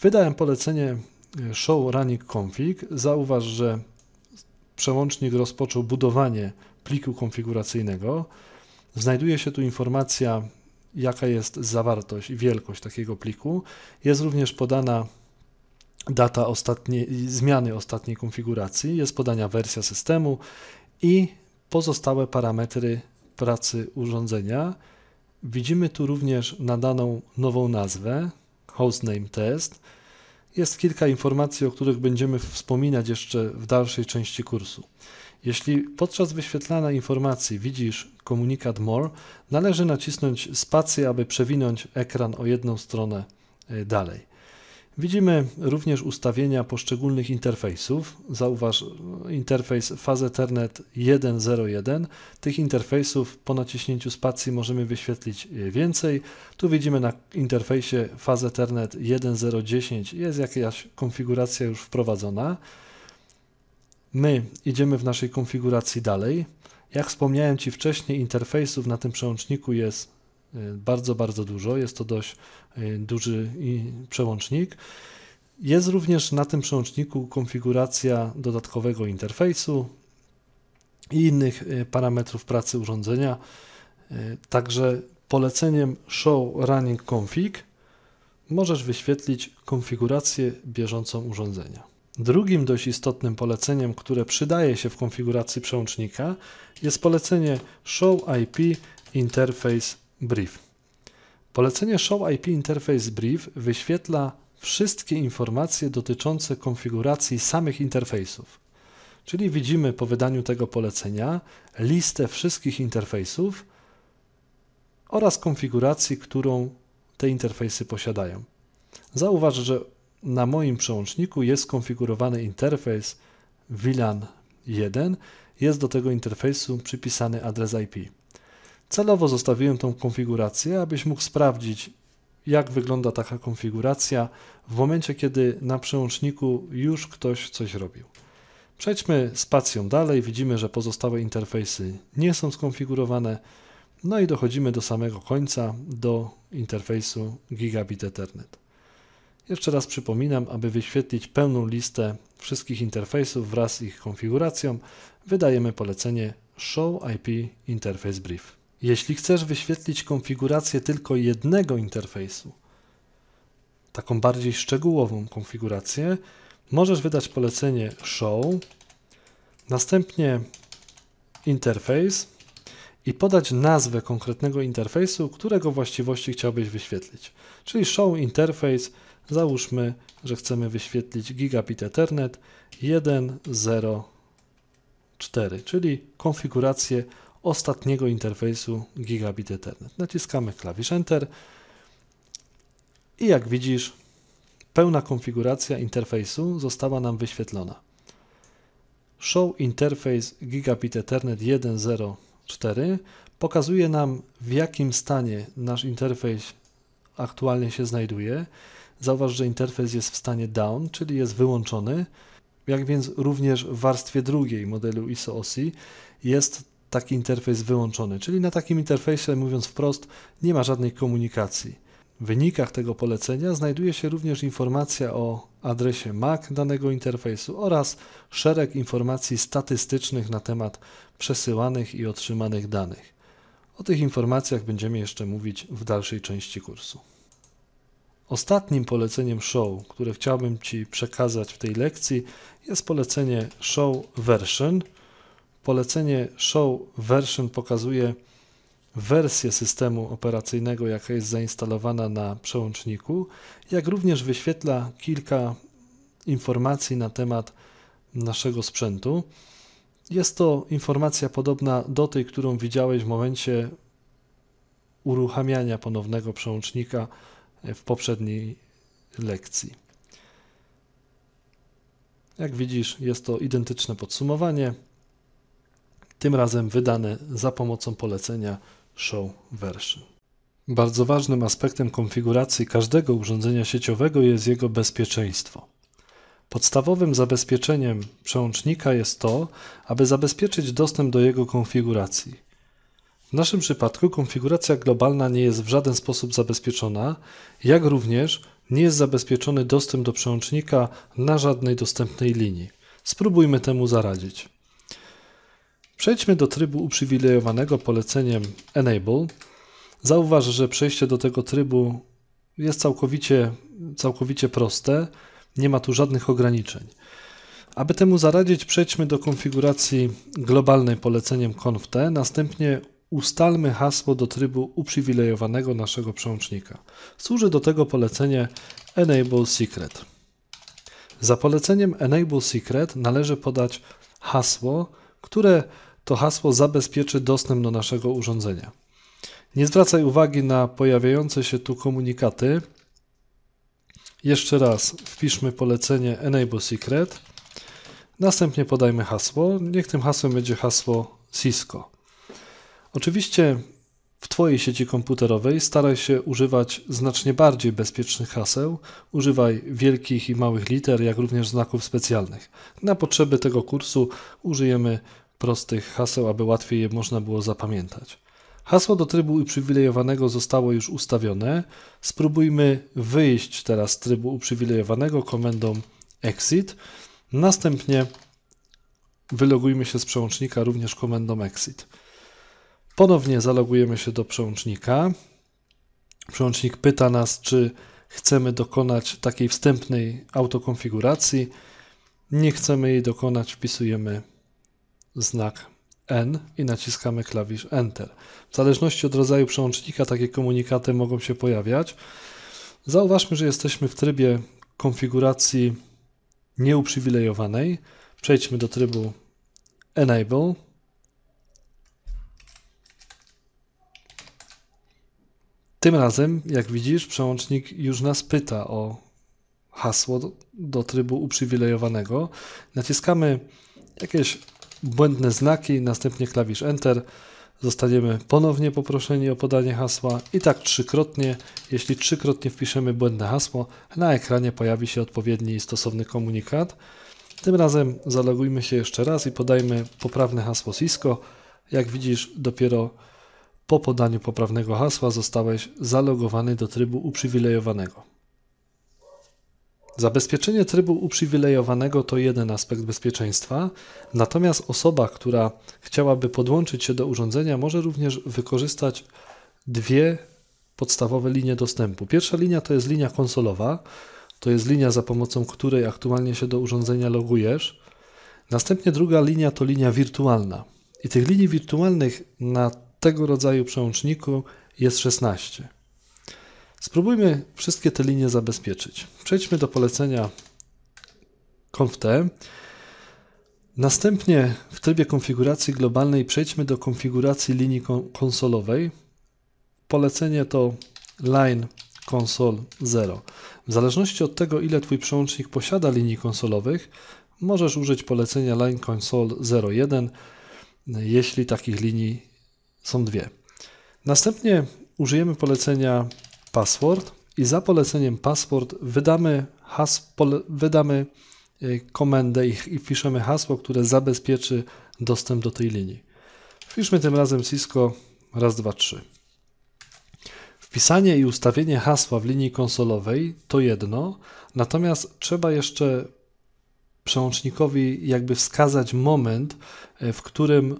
Wydałem polecenie e, show running config. Zauważ, że przełącznik rozpoczął budowanie pliku konfiguracyjnego. Znajduje się tu informacja jaka jest zawartość i wielkość takiego pliku. Jest również podana data ostatniej, zmiany ostatniej konfiguracji, jest podana wersja systemu i pozostałe parametry pracy urządzenia. Widzimy tu również nadaną nową nazwę, hostname test. Jest kilka informacji, o których będziemy wspominać jeszcze w dalszej części kursu. Jeśli podczas wyświetlania informacji widzisz komunikat More, należy nacisnąć spację, aby przewinąć ekran o jedną stronę e, dalej. Widzimy również ustawienia poszczególnych interfejsów. Zauważ interfejs Phase Ethernet 1.0.1. Tych interfejsów po naciśnięciu spacji możemy wyświetlić e, więcej. Tu widzimy na interfejsie Phase Ethernet 1.0.10 jest jakaś konfiguracja już wprowadzona. My idziemy w naszej konfiguracji dalej. Jak wspomniałem Ci wcześniej, interfejsów na tym przełączniku jest y, bardzo, bardzo dużo. Jest to dość y, duży przełącznik. Jest również na tym przełączniku konfiguracja dodatkowego interfejsu i innych y, parametrów pracy urządzenia. Także poleceniem show running config możesz wyświetlić konfigurację bieżącą urządzenia. Drugim dość istotnym poleceniem, które przydaje się w konfiguracji przełącznika, jest polecenie Show IP Interface Brief. Polecenie Show IP Interface Brief wyświetla wszystkie informacje dotyczące konfiguracji samych interfejsów. Czyli widzimy po wydaniu tego polecenia listę wszystkich interfejsów oraz konfiguracji, którą te interfejsy posiadają. Zauważ, że na moim przełączniku jest skonfigurowany interfejs VLAN 1. Jest do tego interfejsu przypisany adres IP. Celowo zostawiłem tą konfigurację, abyś mógł sprawdzić, jak wygląda taka konfiguracja w momencie, kiedy na przełączniku już ktoś coś robił. Przejdźmy spacją dalej. Widzimy, że pozostałe interfejsy nie są skonfigurowane. No i dochodzimy do samego końca, do interfejsu Gigabit Ethernet. Jeszcze raz przypominam, aby wyświetlić pełną listę wszystkich interfejsów wraz z ich konfiguracją, wydajemy polecenie Show IP Interface Brief. Jeśli chcesz wyświetlić konfigurację tylko jednego interfejsu, taką bardziej szczegółową konfigurację, możesz wydać polecenie Show, następnie Interface i podać nazwę konkretnego interfejsu, którego właściwości chciałbyś wyświetlić. Czyli Show Interface Załóżmy, że chcemy wyświetlić gigabit Ethernet 1.0.4, czyli konfigurację ostatniego interfejsu gigabit Ethernet. Naciskamy klawisz Enter i jak widzisz, pełna konfiguracja interfejsu została nam wyświetlona. Show Interface Gigabit Ethernet 1.0.4 pokazuje nam, w jakim stanie nasz interfejs aktualnie się znajduje, Zauważ, że interfejs jest w stanie down, czyli jest wyłączony. Jak więc również w warstwie drugiej modelu ISO OSI jest taki interfejs wyłączony, czyli na takim interfejsie, mówiąc wprost, nie ma żadnej komunikacji. W wynikach tego polecenia znajduje się również informacja o adresie MAC danego interfejsu oraz szereg informacji statystycznych na temat przesyłanych i otrzymanych danych. O tych informacjach będziemy jeszcze mówić w dalszej części kursu. Ostatnim poleceniem show, które chciałbym Ci przekazać w tej lekcji, jest polecenie show version. Polecenie show version pokazuje wersję systemu operacyjnego, jaka jest zainstalowana na przełączniku, jak również wyświetla kilka informacji na temat naszego sprzętu. Jest to informacja podobna do tej, którą widziałeś w momencie uruchamiania ponownego przełącznika w poprzedniej lekcji. Jak widzisz, jest to identyczne podsumowanie, tym razem wydane za pomocą polecenia Show Version. Bardzo ważnym aspektem konfiguracji każdego urządzenia sieciowego jest jego bezpieczeństwo. Podstawowym zabezpieczeniem przełącznika jest to, aby zabezpieczyć dostęp do jego konfiguracji. W naszym przypadku konfiguracja globalna nie jest w żaden sposób zabezpieczona, jak również nie jest zabezpieczony dostęp do przełącznika na żadnej dostępnej linii. Spróbujmy temu zaradzić. Przejdźmy do trybu uprzywilejowanego poleceniem Enable. Zauważ, że przejście do tego trybu jest całkowicie, całkowicie proste, nie ma tu żadnych ograniczeń. Aby temu zaradzić, przejdźmy do konfiguracji globalnej poleceniem conft, następnie ustalmy hasło do trybu uprzywilejowanego naszego przełącznika. Służy do tego polecenie Enable Secret. Za poleceniem Enable Secret należy podać hasło, które to hasło zabezpieczy dostęp do naszego urządzenia. Nie zwracaj uwagi na pojawiające się tu komunikaty. Jeszcze raz wpiszmy polecenie Enable Secret. Następnie podajmy hasło. Niech tym hasłem będzie hasło Cisco. Oczywiście w Twojej sieci komputerowej staraj się używać znacznie bardziej bezpiecznych haseł. Używaj wielkich i małych liter, jak również znaków specjalnych. Na potrzeby tego kursu użyjemy prostych haseł, aby łatwiej je można było zapamiętać. Hasło do trybu uprzywilejowanego zostało już ustawione. Spróbujmy wyjść teraz z trybu uprzywilejowanego komendą exit. Następnie wylogujmy się z przełącznika również komendą exit. Ponownie zalogujemy się do przełącznika. Przełącznik pyta nas, czy chcemy dokonać takiej wstępnej autokonfiguracji. Nie chcemy jej dokonać, wpisujemy znak N i naciskamy klawisz Enter. W zależności od rodzaju przełącznika takie komunikaty mogą się pojawiać. Zauważmy, że jesteśmy w trybie konfiguracji nieuprzywilejowanej. Przejdźmy do trybu Enable. Tym razem, jak widzisz, przełącznik już nas pyta o hasło do, trybu uprzywilejowanego. Naciskamy jakieś błędne znaki, następnie klawisz Enter. Zostaniemy ponownie poproszeni o podanie hasła i tak trzykrotnie. Jeśli trzykrotnie wpiszemy błędne hasło, na ekranie pojawi się odpowiedni stosowny komunikat. Tym razem zalogujmy się jeszcze raz i podajmy poprawne hasło Cisco. Jak widzisz, dopiero po podaniu poprawnego hasła zostałeś zalogowany do trybu uprzywilejowanego. Zabezpieczenie trybu uprzywilejowanego to jeden aspekt bezpieczeństwa, natomiast osoba, która chciałaby podłączyć się do urządzenia, może również wykorzystać dwie podstawowe linie dostępu. Pierwsza linia to jest linia konsolowa, to jest linia, za pomocą której aktualnie się do urządzenia logujesz. Następnie druga linia to linia wirtualna. I tych linii wirtualnych na tego rodzaju przełączniku jest 16. Spróbujmy wszystkie te linie zabezpieczyć. Przejdźmy do polecenia t. Następnie w trybie konfiguracji globalnej przejdźmy do konfiguracji linii konsolowej. Polecenie to line console 0. W zależności od tego, ile Twój przełącznik posiada linii konsolowych, możesz użyć polecenia line console 01, jeśli takich linii są dwie. Następnie użyjemy polecenia password i za poleceniem password wydamy, has, pole, wydamy e, komendę i, i wpiszemy hasło, które zabezpieczy dostęp do tej linii. Wpiszmy tym razem Cisco raz, dwa, trzy. Wpisanie i ustawienie hasła w linii konsolowej to jedno, natomiast trzeba jeszcze przełącznikowi jakby wskazać moment, e, w którym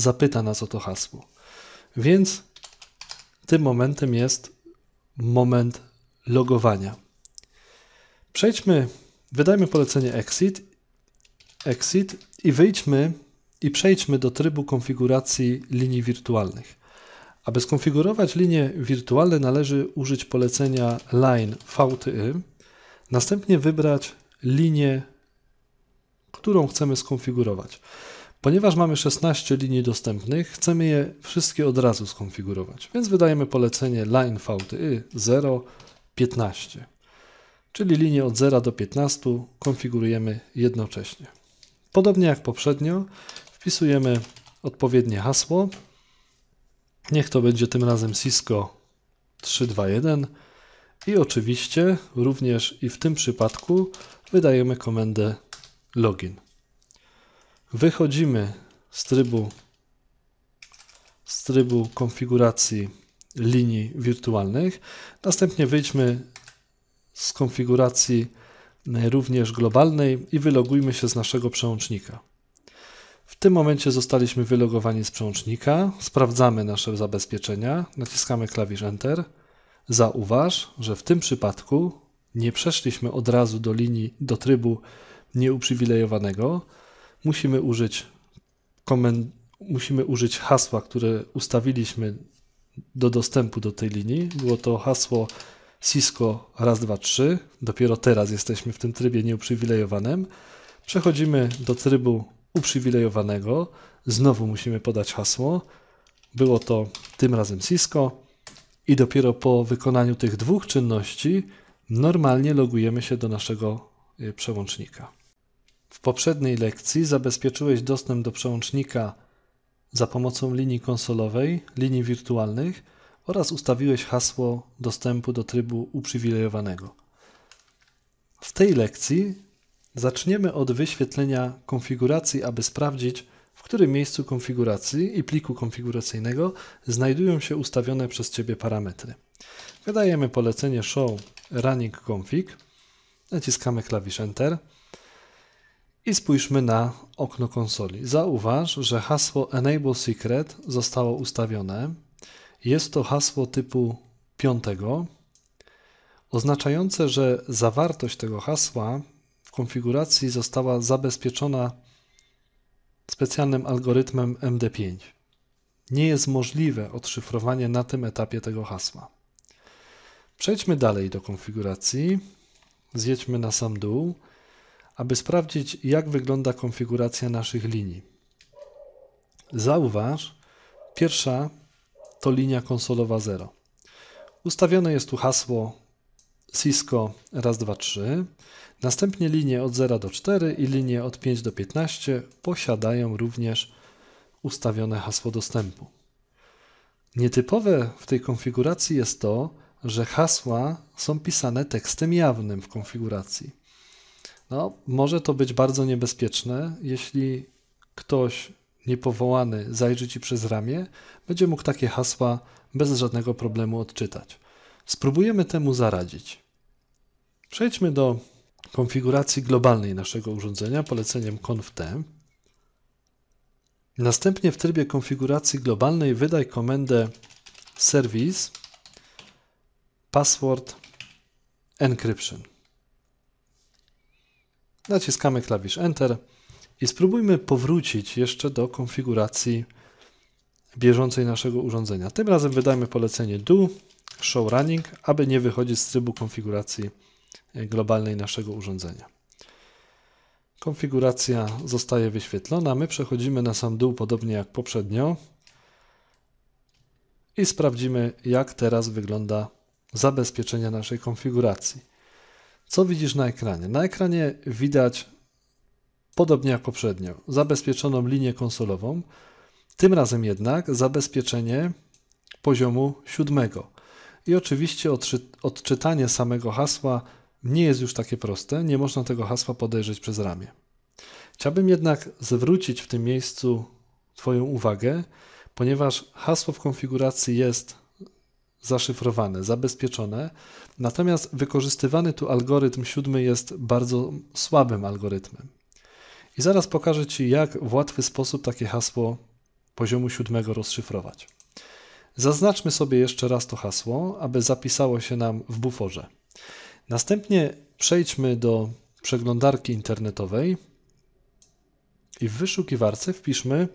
zapyta nas o to hasło. Więc tym momentem jest moment logowania. Przejdźmy, wydajmy polecenie exit, exit i wyjdźmy i przejdźmy do trybu konfiguracji linii wirtualnych. Aby skonfigurować linie wirtualne należy użyć polecenia line VTY, następnie wybrać linię, którą chcemy skonfigurować. Ponieważ mamy 16 linii dostępnych, chcemy je wszystkie od razu skonfigurować, więc wydajemy polecenie line VTY 0 15, czyli linię od 0 do 15 konfigurujemy jednocześnie. Podobnie jak poprzednio, wpisujemy odpowiednie hasło. Niech to będzie tym razem Cisco 321 i oczywiście również i w tym przypadku wydajemy komendę login. Wychodzimy z trybu, z trybu konfiguracji linii wirtualnych. Następnie wyjdźmy z konfiguracji również globalnej i wylogujmy się z naszego przełącznika. W tym momencie zostaliśmy wylogowani z przełącznika. Sprawdzamy nasze zabezpieczenia. Naciskamy klawisz Enter. Zauważ, że w tym przypadku nie przeszliśmy od razu do linii, do trybu nieuprzywilejowanego, musimy użyć, komend- musimy użyć hasła, które ustawiliśmy do dostępu do tej linii. Było to hasło Cisco raz, dwa, trzy. Dopiero teraz jesteśmy w tym trybie nieuprzywilejowanym. Przechodzimy do trybu uprzywilejowanego. Znowu musimy podać hasło. Było to tym razem Cisco. I dopiero po wykonaniu tych dwóch czynności normalnie logujemy się do naszego y, przełącznika. W poprzedniej lekcji zabezpieczyłeś dostęp do przełącznika za pomocą linii konsolowej, linii wirtualnych oraz ustawiłeś hasło dostępu do trybu uprzywilejowanego. W tej lekcji zaczniemy od wyświetlenia konfiguracji, aby sprawdzić, w którym miejscu konfiguracji i pliku konfiguracyjnego znajdują się ustawione przez Ciebie parametry. Wydajemy polecenie show running config, naciskamy klawisz Enter, i spójrzmy na okno konsoli. Zauważ, że hasło Enable Secret zostało ustawione. Jest to hasło typu 5, oznaczające, że zawartość tego hasła w konfiguracji została zabezpieczona specjalnym algorytmem MD5. Nie jest możliwe odszyfrowanie na tym etapie tego hasła. Przejdźmy dalej do konfiguracji. Zjedźmy na sam dół aby sprawdzić, jak wygląda konfiguracja naszych linii. Zauważ, pierwsza to linia konsolowa 0. Ustawione jest tu hasło Cisco 123. Następnie linie od 0 do 4 i linie od 5 do 15 posiadają również ustawione hasło dostępu. Nietypowe w tej konfiguracji jest to, że hasła są pisane tekstem jawnym w konfiguracji. No, może to być bardzo niebezpieczne, jeśli ktoś niepowołany zajrzy ci przez ramię, będzie mógł takie hasła bez żadnego problemu odczytać. Spróbujemy temu zaradzić. Przejdźmy do konfiguracji globalnej naszego urządzenia poleceniem conft. Następnie w trybie konfiguracji globalnej wydaj komendę service password encryption. Naciskamy klawisz Enter i spróbujmy powrócić jeszcze do konfiguracji bieżącej naszego urządzenia. Tym razem wydajmy polecenie do show running, aby nie wychodzić z trybu konfiguracji e, globalnej naszego urządzenia. Konfiguracja zostaje wyświetlona. My przechodzimy na sam dół, podobnie jak poprzednio. I sprawdzimy, jak teraz wygląda zabezpieczenie naszej konfiguracji. Co widzisz na ekranie? Na ekranie widać, podobnie jak poprzednio, zabezpieczoną linię konsolową, tym razem jednak zabezpieczenie poziomu siódmego. I oczywiście odczytanie samego hasła nie jest już takie proste, nie można tego hasła podejrzeć przez ramię. Chciałbym jednak zwrócić w tym miejscu Twoją uwagę, ponieważ hasło w konfiguracji jest zaszyfrowane, zabezpieczone. Natomiast wykorzystywany tu algorytm siódmy jest bardzo słabym algorytmem. I zaraz pokażę Ci, jak w łatwy sposób takie hasło poziomu siódmego rozszyfrować. Zaznaczmy sobie jeszcze raz to hasło, aby zapisało się nam w buforze. Następnie przejdźmy do przeglądarki internetowej i w wyszukiwarce wpiszmy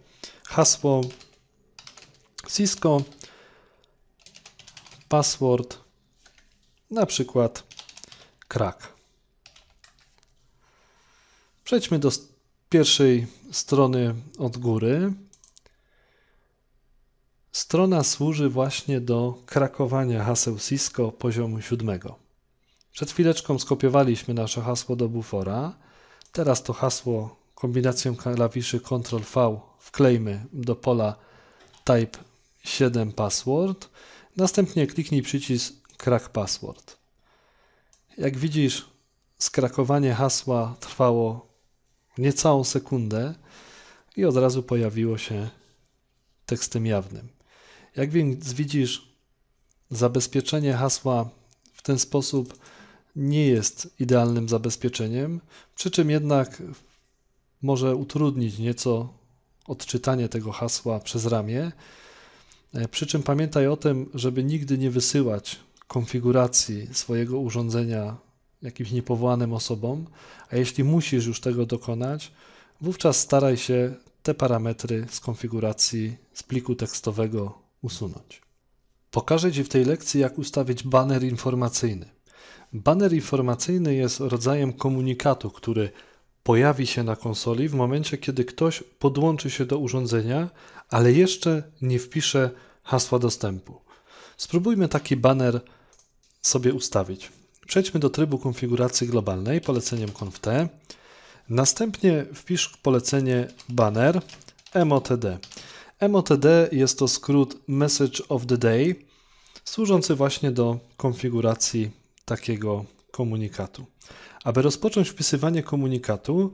hasło Cisco password, na przykład krak. Przejdźmy do pierwszej strony od góry. Strona służy właśnie do krakowania haseł Cisco poziomu siódmego. Przed chwileczką skopiowaliśmy nasze hasło do bufora. Teraz to hasło kombinacją klawiszy Ctrl V wklejmy do pola Type 7 Password. Następnie kliknij przycisk Crack Password. Jak widzisz, skrakowanie hasła trwało niecałą sekundę i od razu pojawiło się tekstem jawnym. Jak więc widzisz, zabezpieczenie hasła w ten sposób nie jest idealnym zabezpieczeniem, przy czym jednak może utrudnić nieco odczytanie tego hasła przez ramię. E, przy czym pamiętaj o tym, żeby nigdy nie wysyłać konfiguracji swojego urządzenia jakimś niepowołanym osobom, a jeśli musisz już tego dokonać, wówczas staraj się te parametry z konfiguracji z pliku tekstowego usunąć. Pokażę Ci w tej lekcji, jak ustawić banner informacyjny. Banner informacyjny jest rodzajem komunikatu, który pojawi się na konsoli w momencie, kiedy ktoś podłączy się do urządzenia ale jeszcze nie wpiszę hasła dostępu. Spróbujmy taki banner sobie ustawić. Przejdźmy do trybu konfiguracji globalnej poleceniem conft. Następnie wpisz polecenie banner MOTD. MOTD jest to skrót Message of the Day, służący właśnie do konfiguracji takiego komunikatu. Aby rozpocząć wpisywanie komunikatu,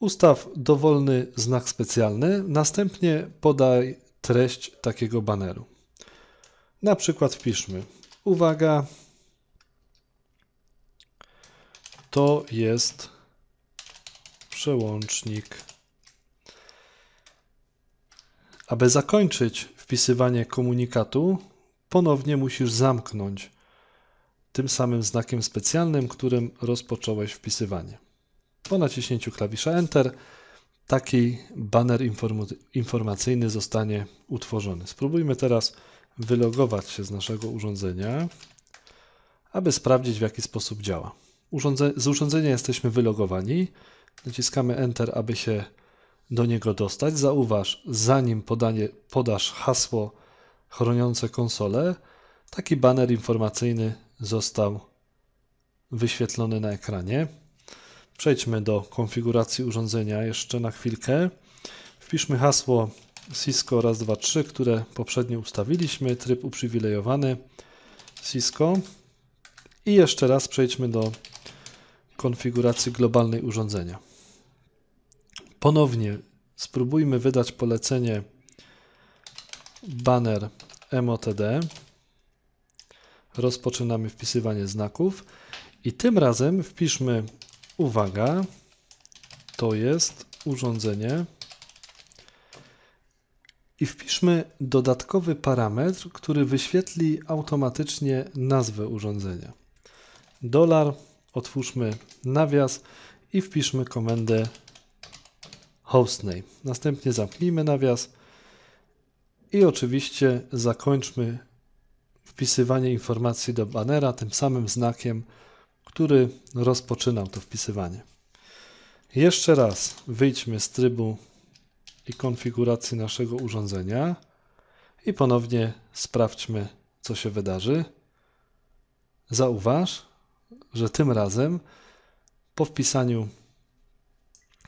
Ustaw dowolny znak specjalny, następnie podaj treść takiego baneru. Na przykład wpiszmy: Uwaga, to jest przełącznik. Aby zakończyć wpisywanie komunikatu, ponownie musisz zamknąć tym samym znakiem specjalnym, którym rozpocząłeś wpisywanie. Po naciśnięciu klawisza Enter taki banner informacyjny zostanie utworzony. Spróbujmy teraz wylogować się z naszego urządzenia, aby sprawdzić w jaki sposób działa. Urządze z urządzenia jesteśmy wylogowani. Naciskamy Enter, aby się do niego dostać. Zauważ, zanim podanie, podasz hasło chroniące konsolę, taki banner informacyjny został wyświetlony na ekranie. Przejdźmy do konfiguracji urządzenia jeszcze na chwilkę. Wpiszmy hasło Cisco raz, dwa, trzy, które poprzednio ustawiliśmy, tryb uprzywilejowany Cisco. I jeszcze raz przejdźmy do konfiguracji globalnej urządzenia. Ponownie spróbujmy wydać polecenie banner MOTD. Rozpoczynamy wpisywanie znaków i tym razem wpiszmy uwaga, to jest urządzenie i wpiszmy dodatkowy parametr, który wyświetli automatycznie nazwę urządzenia. Dolar, otwórzmy nawias i wpiszmy komendę hostname. Następnie zamknijmy nawias i oczywiście zakończmy wpisywanie informacji do banera tym samym znakiem który rozpoczynał to wpisywanie. Jeszcze raz wyjdźmy z trybu i konfiguracji naszego urządzenia i ponownie sprawdźmy, co się wydarzy. Zauważ, że tym razem po wpisaniu,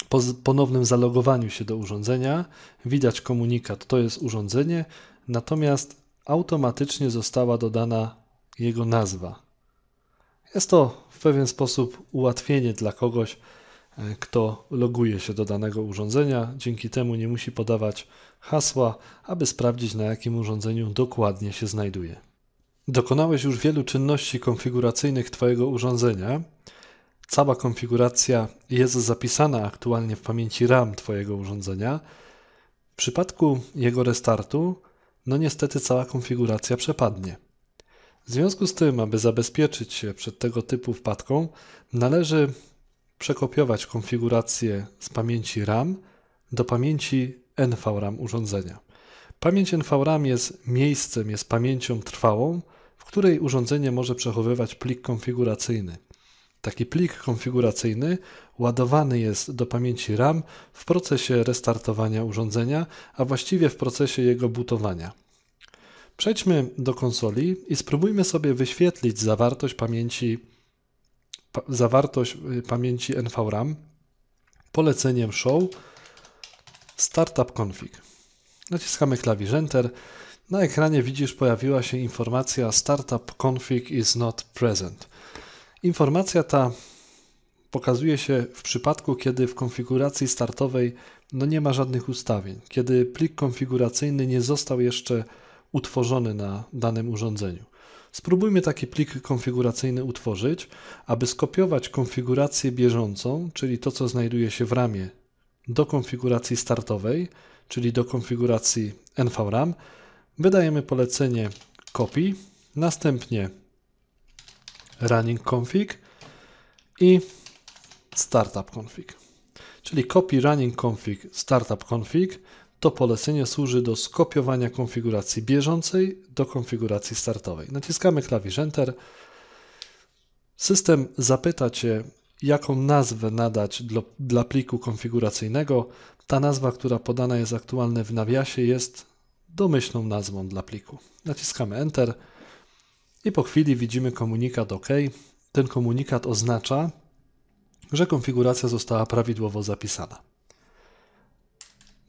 po ponownym zalogowaniu się do urządzenia, widać komunikat to jest urządzenie, natomiast automatycznie została dodana jego nazwa. Jest to w pewien sposób ułatwienie dla kogoś, e, kto loguje się do danego urządzenia. Dzięki temu nie musi podawać hasła, aby sprawdzić na jakim urządzeniu dokładnie się znajduje. Dokonałeś już wielu czynności konfiguracyjnych Twojego urządzenia. Cała konfiguracja jest zapisana aktualnie w pamięci RAM Twojego urządzenia. W przypadku jego restartu, no niestety cała konfiguracja przepadnie. W związku z tym, aby zabezpieczyć się przed tego typu wpadką, należy przekopiować konfigurację z pamięci RAM do pamięci NVRAM urządzenia. Pamięć NVRAM jest miejscem, jest pamięcią trwałą, w której urządzenie może przechowywać plik konfiguracyjny. Taki plik konfiguracyjny ładowany jest do pamięci RAM w procesie restartowania urządzenia, a właściwie w procesie jego butowania. Przejdźmy do konsoli i spróbujmy sobie wyświetlić zawartość pamięci, pa, zawartość y, pamięci NVRAM poleceniem show startup config. Naciskamy klawisz Enter. Na ekranie widzisz pojawiła się informacja startup config is not present. Informacja ta pokazuje się w przypadku, kiedy w konfiguracji startowej no nie ma żadnych ustawień, kiedy plik konfiguracyjny nie został jeszcze utworzony na danym urządzeniu. Spróbujmy taki plik konfiguracyjny utworzyć, aby skopiować konfigurację bieżącą, czyli to, co znajduje się w ramie, do konfiguracji startowej, czyli do konfiguracji NVRAM. Wydajemy polecenie copy, następnie running config i startup config. Czyli copy running config, startup config. To polecenie służy do skopiowania konfiguracji bieżącej do konfiguracji startowej. Naciskamy klawisz Enter. System zapyta Cię, jaką nazwę nadać dla, dla pliku konfiguracyjnego. Ta nazwa, która podana jest aktualnie w nawiasie, jest domyślną nazwą dla pliku. Naciskamy Enter i po chwili widzimy komunikat OK. Ten komunikat oznacza, że konfiguracja została prawidłowo zapisana.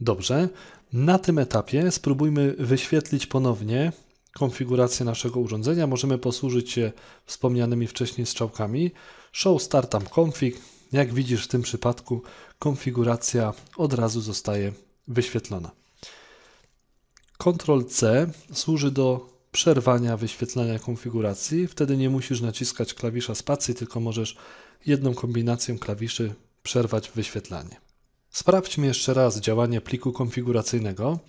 Dobrze, na tym etapie spróbujmy wyświetlić ponownie konfigurację naszego urządzenia. Możemy posłużyć się wspomnianymi wcześniej strzałkami. Show Startup Config. Jak widzisz w tym przypadku konfiguracja od razu zostaje wyświetlona. Ctrl C służy do przerwania wyświetlania konfiguracji. Wtedy nie musisz naciskać klawisza spacji, tylko możesz jedną kombinacją klawiszy przerwać wyświetlanie. Sprawdźmy jeszcze raz działanie pliku konfiguracyjnego.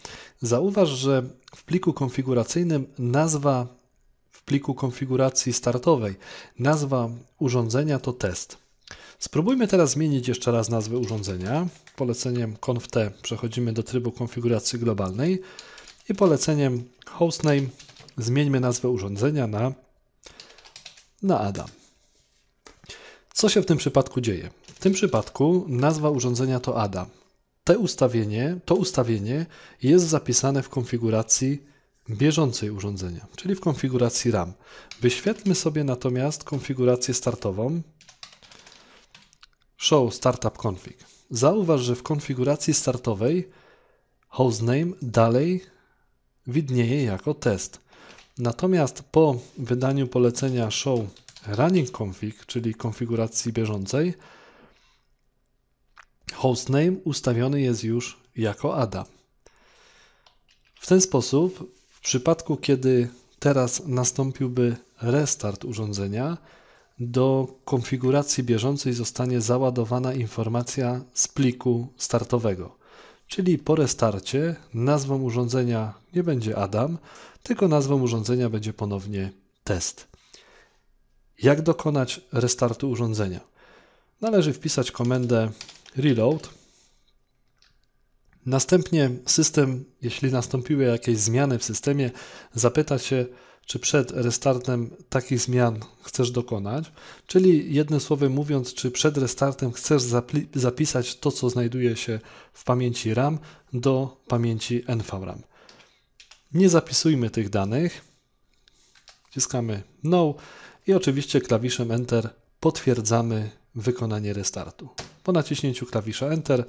Zauważ, że w pliku konfiguracyjnym nazwa w pliku konfiguracji startowej, nazwa urządzenia to test. Spróbujmy teraz zmienić jeszcze raz nazwę urządzenia. Poleceniem conft przechodzimy do trybu konfiguracji globalnej i poleceniem hostname zmieńmy nazwę urządzenia na, na Adam. Co się w tym przypadku dzieje? tym przypadku nazwa urządzenia to ADA. Te ustawienie, to ustawienie jest zapisane w konfiguracji bieżącej urządzenia, czyli w konfiguracji RAM. Wyświetlmy sobie natomiast konfigurację startową show startup config. Zauważ, że w konfiguracji startowej hostname dalej widnieje jako test. Natomiast po wydaniu polecenia show running config, czyli konfiguracji bieżącej, hostname ustawiony jest już jako ADA. W ten sposób, w przypadku kiedy teraz nastąpiłby restart urządzenia, do konfiguracji bieżącej zostanie załadowana informacja z pliku startowego. Czyli po restarcie nazwą urządzenia nie będzie Adam, tylko nazwą urządzenia będzie ponownie test. Jak dokonać restartu urządzenia? Należy wpisać komendę reload. Następnie system, jeśli nastąpiły jakieś zmiany w systemie, zapyta się, czy przed restartem takich zmian chcesz dokonać, czyli jednym słowem mówiąc, czy przed restartem chcesz zapisać to, co znajduje się w pamięci RAM do pamięci NVRAM. Nie zapisujmy tych danych. Wciskamy No i oczywiście klawiszem Enter potwierdzamy wykonanie restartu. Po naciśnięciu klawisza Enter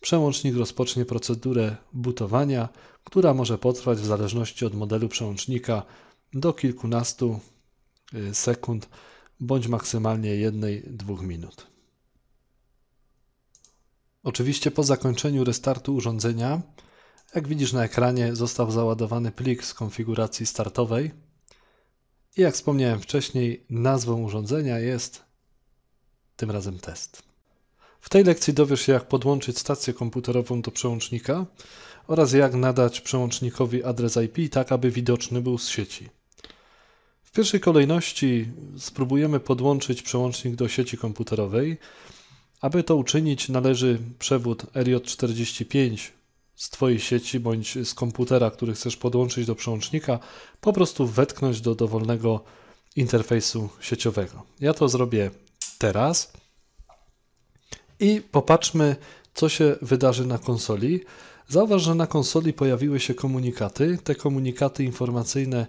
przełącznik rozpocznie procedurę butowania, która może potrwać w zależności od modelu przełącznika do kilkunastu y, sekund bądź maksymalnie jednej dwóch minut. Oczywiście po zakończeniu restartu urządzenia, jak widzisz na ekranie, został załadowany plik z konfiguracji startowej. I jak wspomniałem wcześniej, nazwą urządzenia jest tym razem test. W tej lekcji dowiesz się, jak podłączyć stację komputerową do przełącznika oraz jak nadać przełącznikowi adres IP, tak aby widoczny był z sieci. W pierwszej kolejności spróbujemy podłączyć przełącznik do sieci komputerowej. Aby to uczynić, należy przewód RJ45 z Twojej sieci bądź z komputera, który chcesz podłączyć do przełącznika, po prostu wetknąć do dowolnego interfejsu sieciowego. Ja to zrobię teraz. I popatrzmy, co się wydarzy na konsoli. Zauważ, że na konsoli pojawiły się komunikaty. Te komunikaty informacyjne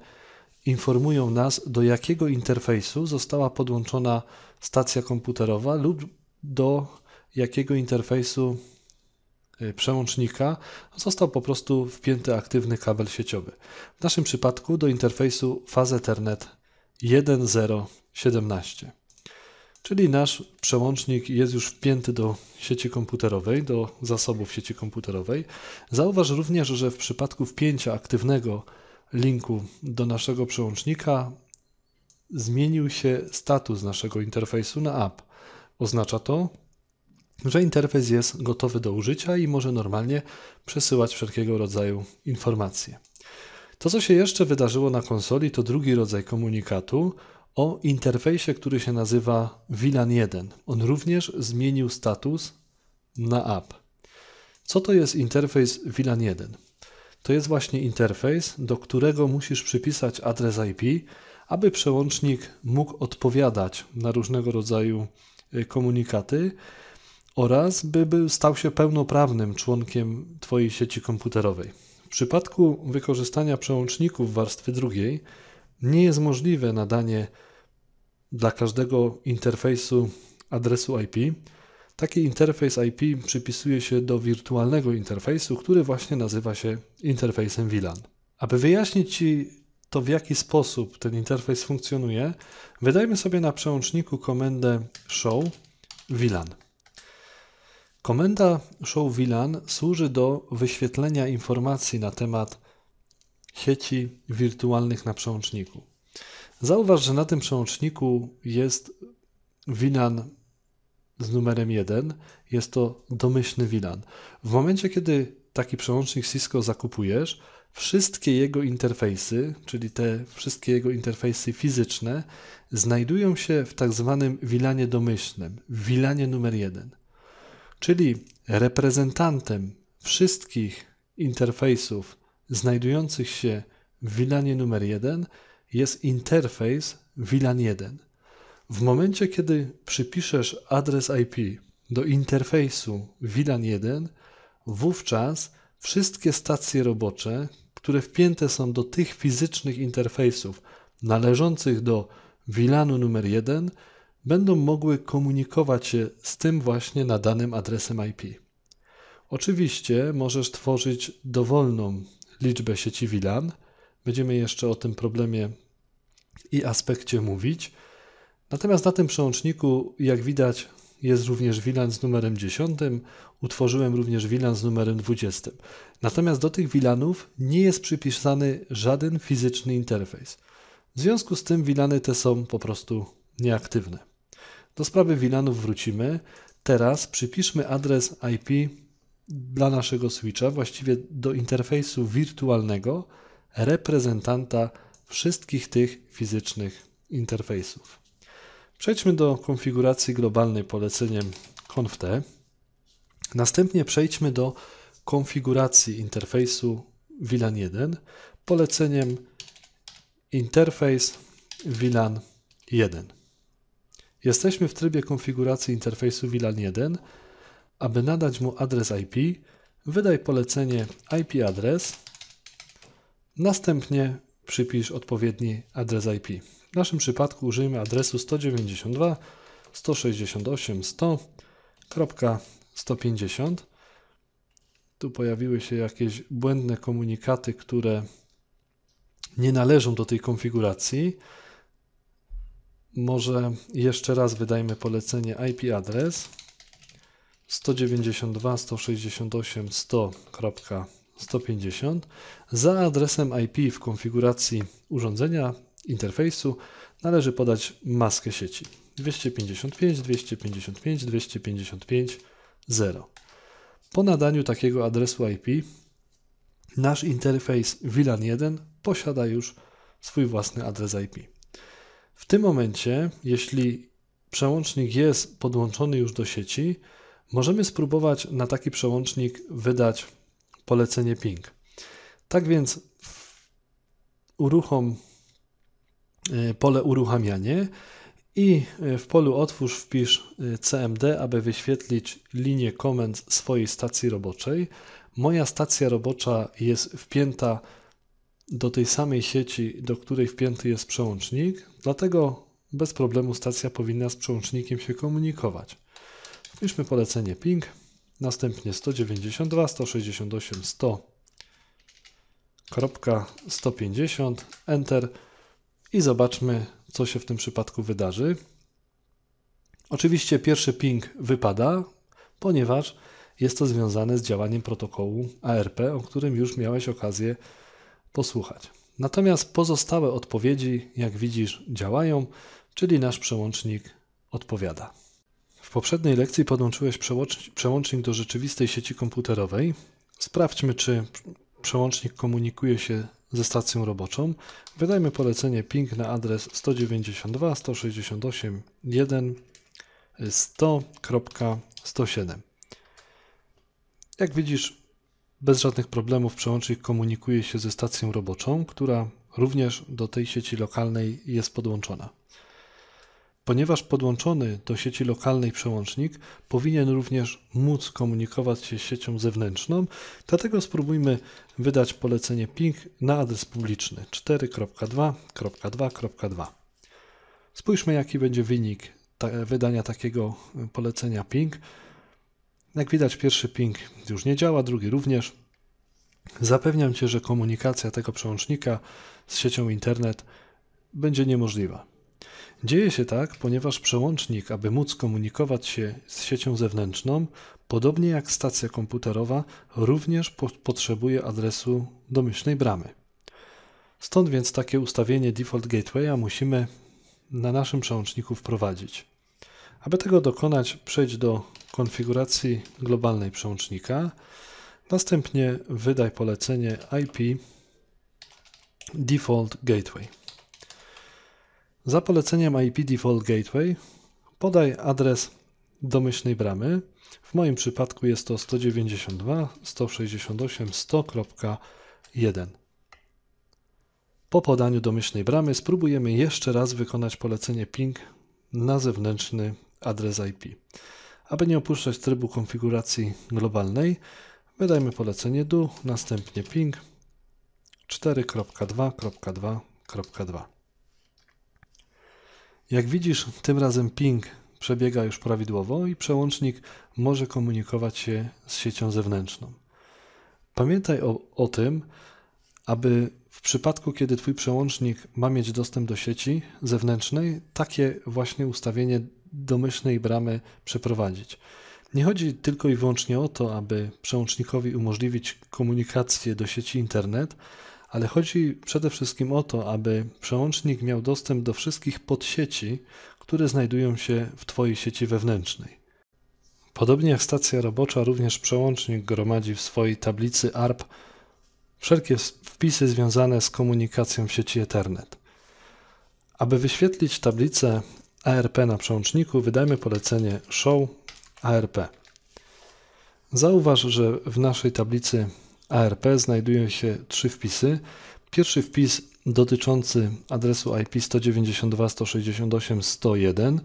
informują nas, do jakiego interfejsu została podłączona stacja komputerowa lub do jakiego interfejsu y, przełącznika został po prostu wpięty aktywny kabel sieciowy. W naszym przypadku do interfejsu Ethernet 1.0.17. Czyli nasz przełącznik jest już wpięty do sieci komputerowej, do zasobów sieci komputerowej. Zauważ również, że w przypadku wpięcia aktywnego linku do naszego przełącznika zmienił się status naszego interfejsu na app. Oznacza to, że interfejs jest gotowy do użycia i może normalnie przesyłać wszelkiego rodzaju informacje. To, co się jeszcze wydarzyło na konsoli, to drugi rodzaj komunikatu, o interfejsie, który się nazywa VLAN 1. On również zmienił status na app. Co to jest interfejs VLAN 1? To jest właśnie interfejs, do którego musisz przypisać adres IP, aby przełącznik mógł odpowiadać na różnego rodzaju y, komunikaty oraz by był, stał się pełnoprawnym członkiem Twojej sieci komputerowej. W przypadku wykorzystania przełączników warstwy drugiej, nie jest możliwe nadanie dla każdego interfejsu adresu IP. Taki interfejs IP przypisuje się do wirtualnego interfejsu, który właśnie nazywa się interfejsem VLAN. Aby wyjaśnić Ci to, w jaki sposób ten interfejs funkcjonuje, wydajmy sobie na przełączniku komendę show VLAN. Komenda show VLAN służy do wyświetlenia informacji na temat sieci wirtualnych na przełączniku. Zauważ, że na tym przełączniku jest VLAN z numerem 1. Jest to domyślny VLAN. W momencie, kiedy taki przełącznik Cisco zakupujesz, wszystkie jego interfejsy, czyli te wszystkie jego interfejsy fizyczne, znajdują się w tak zwanym wilanie domyślnym, wilanie numer 1. Czyli reprezentantem wszystkich interfejsów znajdujących się w Wilanie numer 1 jest interfejs VLAN 1. W momencie, kiedy przypiszesz adres IP do interfejsu VLAN 1, wówczas wszystkie stacje robocze, które wpięte są do tych fizycznych interfejsów należących do Wilanu numer 1, będą mogły komunikować się z tym właśnie nadanym adresem IP. Oczywiście możesz tworzyć dowolną liczbę sieci VLAN. Będziemy jeszcze o tym problemie i aspekcie mówić. Natomiast na tym przełączniku, jak widać, jest również wilan z numerem 10, utworzyłem również wilan z numerem 20. Natomiast do tych wilanów nie jest przypisany żaden fizyczny interfejs. W związku z tym wilany te są po prostu nieaktywne. Do sprawy wilanów wrócimy. Teraz przypiszmy adres IP dla naszego switcha, właściwie do interfejsu wirtualnego reprezentanta wszystkich tych fizycznych interfejsów. Przejdźmy do konfiguracji globalnej poleceniem conft. Następnie przejdźmy do konfiguracji interfejsu VLAN 1 poleceniem interfejs VLAN 1. Jesteśmy w trybie konfiguracji interfejsu VLAN 1. Aby nadać mu adres IP, wydaj polecenie IP adres, następnie przypisz odpowiedni adres IP. W naszym przypadku użyjmy adresu 192 168 Tu pojawiły się jakieś błędne komunikaty, które nie należą do tej konfiguracji. Może jeszcze raz wydajmy polecenie IP adres. 192 168 za adresem IP w konfiguracji urządzenia interfejsu należy podać maskę sieci 255 255 255 0. Po nadaniu takiego adresu IP nasz interfejs VLAN 1 posiada już swój własny adres IP. W tym momencie, jeśli przełącznik jest podłączony już do sieci, Możemy spróbować na taki przełącznik wydać polecenie ping. Tak więc uruchom e, pole uruchamianie i e, w polu otwórz wpisz e, CMD, aby wyświetlić linię komend swojej stacji roboczej. Moja stacja robocza jest wpięta do tej samej sieci, do której wpięty jest przełącznik, dlatego bez problemu stacja powinna z przełącznikiem się komunikować. Piszmy polecenie ping, następnie 192, 168, 100, kropka 150, enter i zobaczmy, co się w tym przypadku wydarzy. Oczywiście pierwszy ping wypada, ponieważ jest to związane z działaniem protokołu ARP, o którym już miałeś okazję posłuchać. Natomiast pozostałe odpowiedzi, jak widzisz, działają, czyli nasz przełącznik odpowiada poprzedniej lekcji podłączyłeś przełącznik do rzeczywistej sieci komputerowej. Sprawdźmy, czy przełącznik komunikuje się ze stacją roboczą. Wydajmy polecenie ping na adres 192.168.1.100.107. Jak widzisz, bez żadnych problemów przełącznik komunikuje się ze stacją roboczą, która również do tej sieci lokalnej jest podłączona. Ponieważ podłączony do sieci lokalnej przełącznik powinien również móc komunikować się z siecią zewnętrzną, dlatego spróbujmy wydać polecenie ping na adres publiczny 4.2.2.2. Spójrzmy, jaki będzie wynik wydania takiego polecenia ping. Jak widać, pierwszy ping już nie działa, drugi również. Zapewniam Cię, że komunikacja tego przełącznika z siecią internet będzie niemożliwa. Dzieje się tak, ponieważ przełącznik, aby móc komunikować się z siecią zewnętrzną, podobnie jak stacja komputerowa, również po potrzebuje adresu domyślnej bramy. Stąd więc takie ustawienie default gatewaya musimy na naszym przełączniku wprowadzić. Aby tego dokonać, przejdź do konfiguracji globalnej przełącznika, następnie wydaj polecenie IP default gateway. Za poleceniem IP Default Gateway podaj adres domyślnej bramy. W moim przypadku jest to 192.168.100.1. Po podaniu domyślnej bramy spróbujemy jeszcze raz wykonać polecenie ping na zewnętrzny adres IP. Aby nie opuszczać trybu konfiguracji globalnej, wydajmy polecenie do, następnie ping 4.2.2.2. Jak widzisz, tym razem ping przebiega już prawidłowo i przełącznik może komunikować się z siecią zewnętrzną. Pamiętaj o, o tym, aby w przypadku, kiedy Twój przełącznik ma mieć dostęp do sieci zewnętrznej, takie właśnie ustawienie domyślnej bramy przeprowadzić. Nie chodzi tylko i wyłącznie o to, aby przełącznikowi umożliwić komunikację do sieci internet, ale chodzi przede wszystkim o to, aby przełącznik miał dostęp do wszystkich podsieci, które znajdują się w Twojej sieci wewnętrznej. Podobnie jak stacja robocza, również przełącznik gromadzi w swojej tablicy ARP wszelkie wpisy związane z komunikacją w sieci Ethernet. Aby wyświetlić tablicę ARP na przełączniku, wydajmy polecenie Show ARP. Zauważ, że w naszej tablicy ARP znajdują się trzy wpisy. Pierwszy wpis dotyczący adresu IP 192.168.101.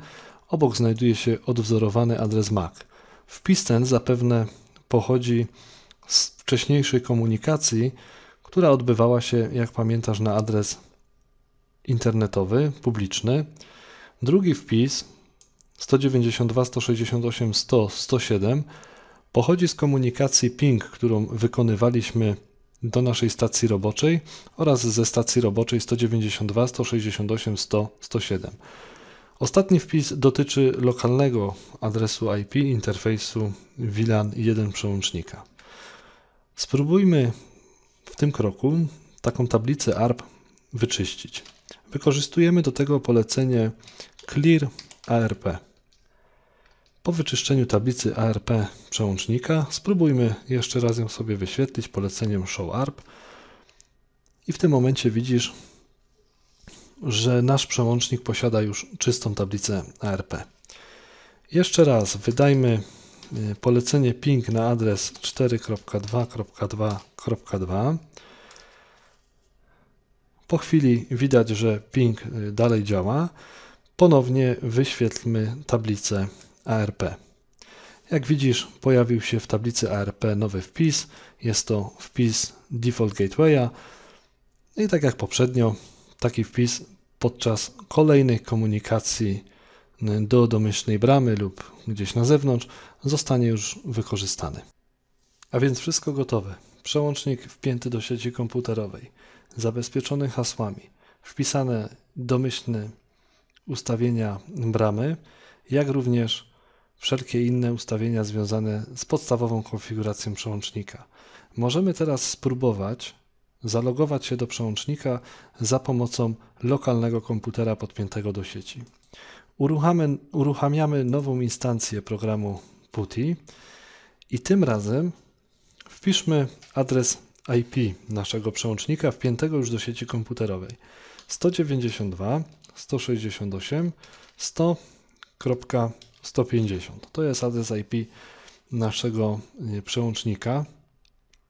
Obok znajduje się odwzorowany adres MAC. Wpis ten zapewne pochodzi z wcześniejszej komunikacji, która odbywała się, jak pamiętasz, na adres internetowy, publiczny. Drugi wpis 192.168.100.107 Pochodzi z komunikacji ping, którą wykonywaliśmy do naszej stacji roboczej oraz ze stacji roboczej 192, 168, 100, 107. Ostatni wpis dotyczy lokalnego adresu IP interfejsu wlan 1 przełącznika. Spróbujmy w tym kroku taką tablicę ARP wyczyścić. Wykorzystujemy do tego polecenie clear ARP. Po wyczyszczeniu tablicy ARP przełącznika spróbujmy jeszcze raz ją sobie wyświetlić poleceniem Show ARP i w tym momencie widzisz, że nasz przełącznik posiada już czystą tablicę ARP. Jeszcze raz wydajmy y, polecenie ping na adres 4.2.2.2. Po chwili widać, że ping y, dalej działa. Ponownie wyświetlmy tablicę ARP. Jak widzisz, pojawił się w tablicy ARP nowy wpis. Jest to wpis default gatewaya. No I tak jak poprzednio, taki wpis podczas kolejnej komunikacji do domyślnej bramy lub gdzieś na zewnątrz zostanie już wykorzystany. A więc wszystko gotowe. Przełącznik wpięty do sieci komputerowej, zabezpieczony hasłami, wpisane domyślne ustawienia bramy, jak również wszelkie inne ustawienia związane z podstawową konfiguracją przełącznika. Możemy teraz spróbować zalogować się do przełącznika za pomocą lokalnego komputera podpiętego do sieci. Uruchamy, uruchamiamy nową instancję programu PuTTY i tym razem wpiszmy adres IP naszego przełącznika wpiętego już do sieci komputerowej 192 168 100 150. To jest adres IP naszego e, przełącznika.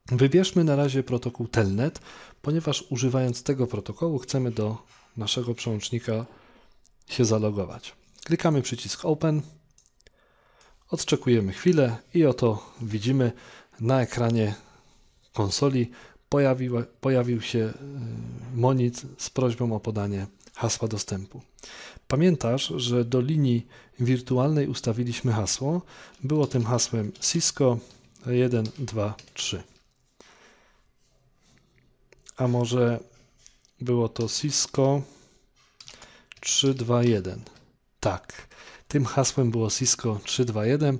Wybierzmy na razie protokół Telnet, ponieważ używając tego protokołu chcemy do naszego przełącznika się zalogować. Klikamy przycisk Open, odczekujemy chwilę i oto widzimy na ekranie konsoli pojawił, pojawił się e, monit z prośbą o podanie hasła dostępu. Pamiętasz, że do linii wirtualnej ustawiliśmy hasło. Było tym hasłem Cisco 123. A może było to Cisco 321. Tak, tym hasłem było Cisco 321.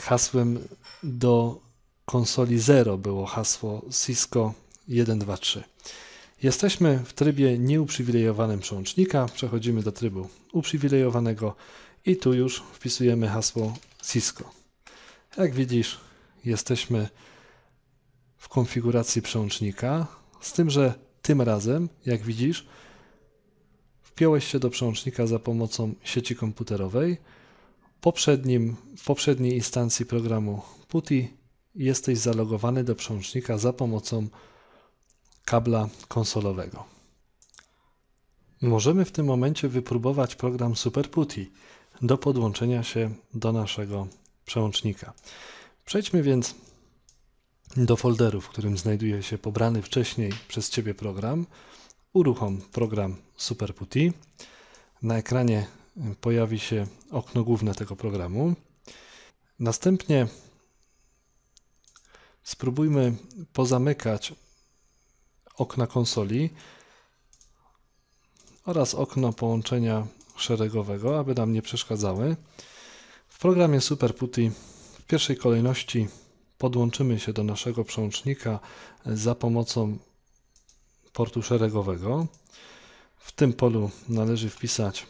Hasłem do konsoli 0 było hasło Cisco 123. Jesteśmy w trybie nieuprzywilejowanym przełącznika, przechodzimy do trybu uprzywilejowanego i tu już wpisujemy hasło Cisco. Jak widzisz, jesteśmy w konfiguracji przełącznika, z tym, że tym razem, jak widzisz, wpiąłeś się do przełącznika za pomocą sieci komputerowej. Poprzednim, w poprzedniej instancji programu PuTTY jesteś zalogowany do przełącznika za pomocą kabla konsolowego. Możemy w tym momencie wypróbować program SuperPutti do podłączenia się do naszego przełącznika. Przejdźmy więc do folderu, w którym znajduje się pobrany wcześniej przez Ciebie program. Uruchom program SuperPutti. Na ekranie pojawi się okno główne tego programu. Następnie spróbujmy pozamykać okna konsoli oraz okno połączenia szeregowego, aby nam nie przeszkadzały. W programie Superputy w pierwszej kolejności podłączymy się do naszego przełącznika za pomocą portu szeregowego. W tym polu należy wpisać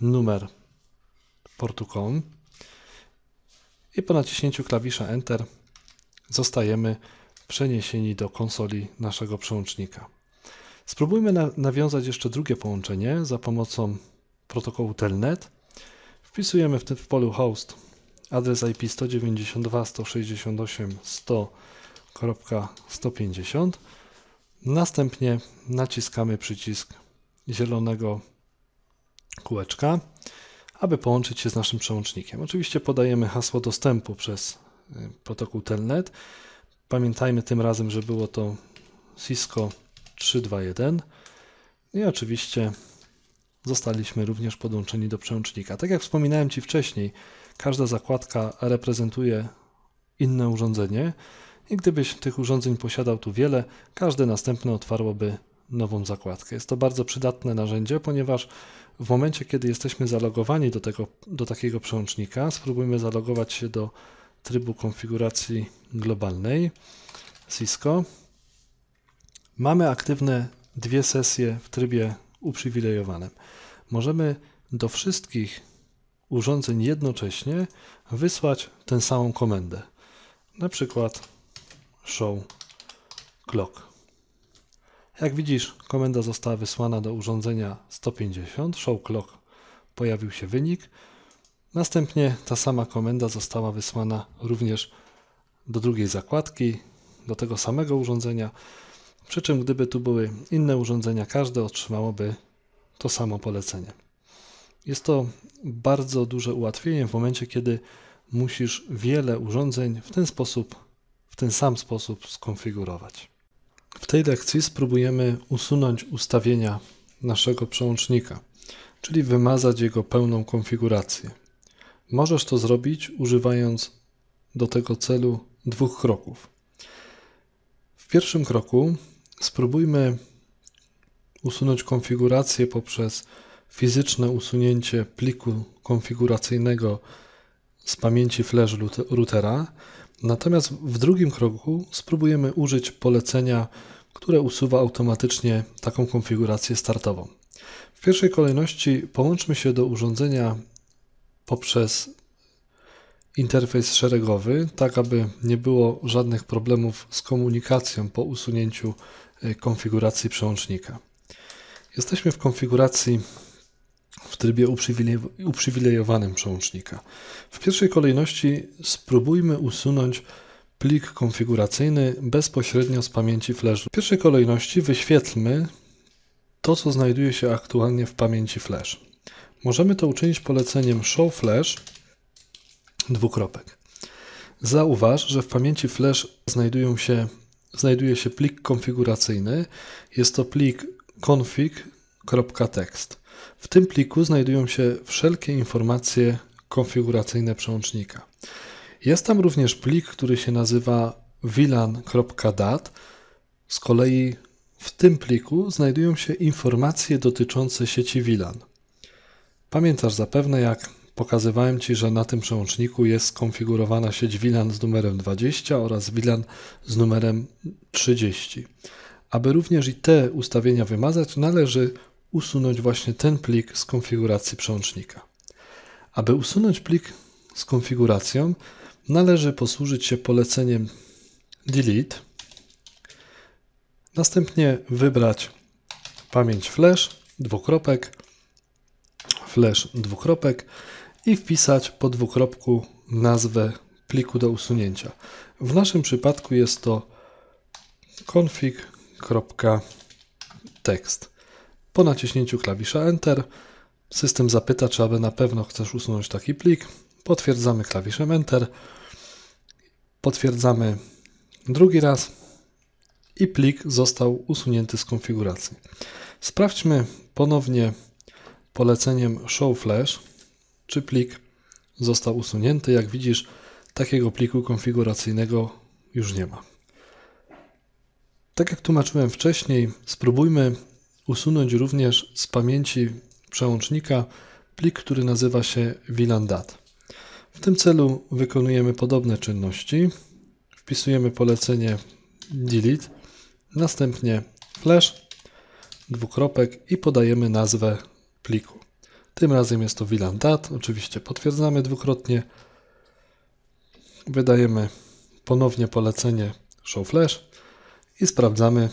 numer portu COM i po naciśnięciu klawisza Enter zostajemy przeniesieni do konsoli naszego przełącznika. Spróbujmy na nawiązać jeszcze drugie połączenie za pomocą protokołu Telnet. Wpisujemy w w polu host adres IP 192.168.100.150. Następnie naciskamy przycisk zielonego kółeczka, aby połączyć się z naszym przełącznikiem. Oczywiście podajemy hasło dostępu przez y, protokół Telnet Pamiętajmy tym razem, że było to Cisco 321 i oczywiście zostaliśmy również podłączeni do przełącznika. Tak jak wspominałem Ci wcześniej, każda zakładka reprezentuje inne urządzenie i gdybyś tych urządzeń posiadał tu wiele, każde następne otwarłoby nową zakładkę. Jest to bardzo przydatne narzędzie, ponieważ w momencie, kiedy jesteśmy zalogowani do, tego, do takiego przełącznika, spróbujmy zalogować się do trybu konfiguracji globalnej Cisco. Mamy aktywne dwie sesje w trybie uprzywilejowanym. Możemy do wszystkich urządzeń jednocześnie wysłać tę samą komendę. Na przykład show clock. Jak widzisz, komenda została wysłana do urządzenia 150, show clock, pojawił się wynik. Następnie ta sama komenda została wysłana również do drugiej zakładki, do tego samego urządzenia. Przy czym, gdyby tu były inne urządzenia, każde otrzymałoby to samo polecenie. Jest to bardzo duże ułatwienie w momencie, kiedy musisz wiele urządzeń w ten sposób, w ten sam sposób skonfigurować. W tej lekcji spróbujemy usunąć ustawienia naszego przełącznika, czyli wymazać jego pełną konfigurację. Możesz to zrobić używając do tego celu dwóch kroków. W pierwszym kroku spróbujmy usunąć konfigurację poprzez fizyczne usunięcie pliku konfiguracyjnego z pamięci flash routera. Natomiast w drugim kroku spróbujemy użyć polecenia, które usuwa automatycznie taką konfigurację startową. W pierwszej kolejności połączmy się do urządzenia poprzez interfejs szeregowy, tak aby nie było żadnych problemów z komunikacją po usunięciu e, konfiguracji przełącznika. Jesteśmy w konfiguracji w trybie uprzywilejowanym przełącznika. W pierwszej kolejności spróbujmy usunąć plik konfiguracyjny bezpośrednio z pamięci flash. W pierwszej kolejności wyświetlmy to, co znajduje się aktualnie w pamięci flash. Możemy to uczynić poleceniem show flash dwukropek. Zauważ, że w pamięci flash znajdują się, znajduje się plik konfiguracyjny. Jest to plik config.text. W tym pliku znajdują się wszelkie informacje konfiguracyjne przełącznika. Jest tam również plik, który się nazywa vilan.dat. Z kolei w tym pliku znajdują się informacje dotyczące sieci VLAN. Pamiętasz zapewne, jak pokazywałem Ci, że na tym przełączniku jest skonfigurowana sieć WLAN z numerem 20 oraz WLAN z numerem 30. Aby również i te ustawienia wymazać, należy usunąć właśnie ten plik z konfiguracji przełącznika. Aby usunąć plik z konfiguracją, należy posłużyć się poleceniem delete, następnie wybrać pamięć flash, dwukropek, flash dwukropek i wpisać po dwukropku nazwę pliku do usunięcia. W naszym przypadku jest to config.txt. Po naciśnięciu klawisza Enter system zapyta, czy aby na pewno chcesz usunąć taki plik. Potwierdzamy klawiszem Enter. Potwierdzamy drugi raz i plik został usunięty z konfiguracji. Sprawdźmy ponownie Poleceniem show flash, czy plik został usunięty. Jak widzisz, takiego pliku konfiguracyjnego już nie ma. Tak jak tłumaczyłem wcześniej, spróbujmy usunąć również z pamięci przełącznika plik, który nazywa się VLAN.dat. W tym celu wykonujemy podobne czynności. Wpisujemy polecenie delete, następnie flash, dwukropek i podajemy nazwę pliku. Tym razem jest to VLAN DAT. Oczywiście potwierdzamy dwukrotnie. Wydajemy ponownie polecenie show flash i sprawdzamy,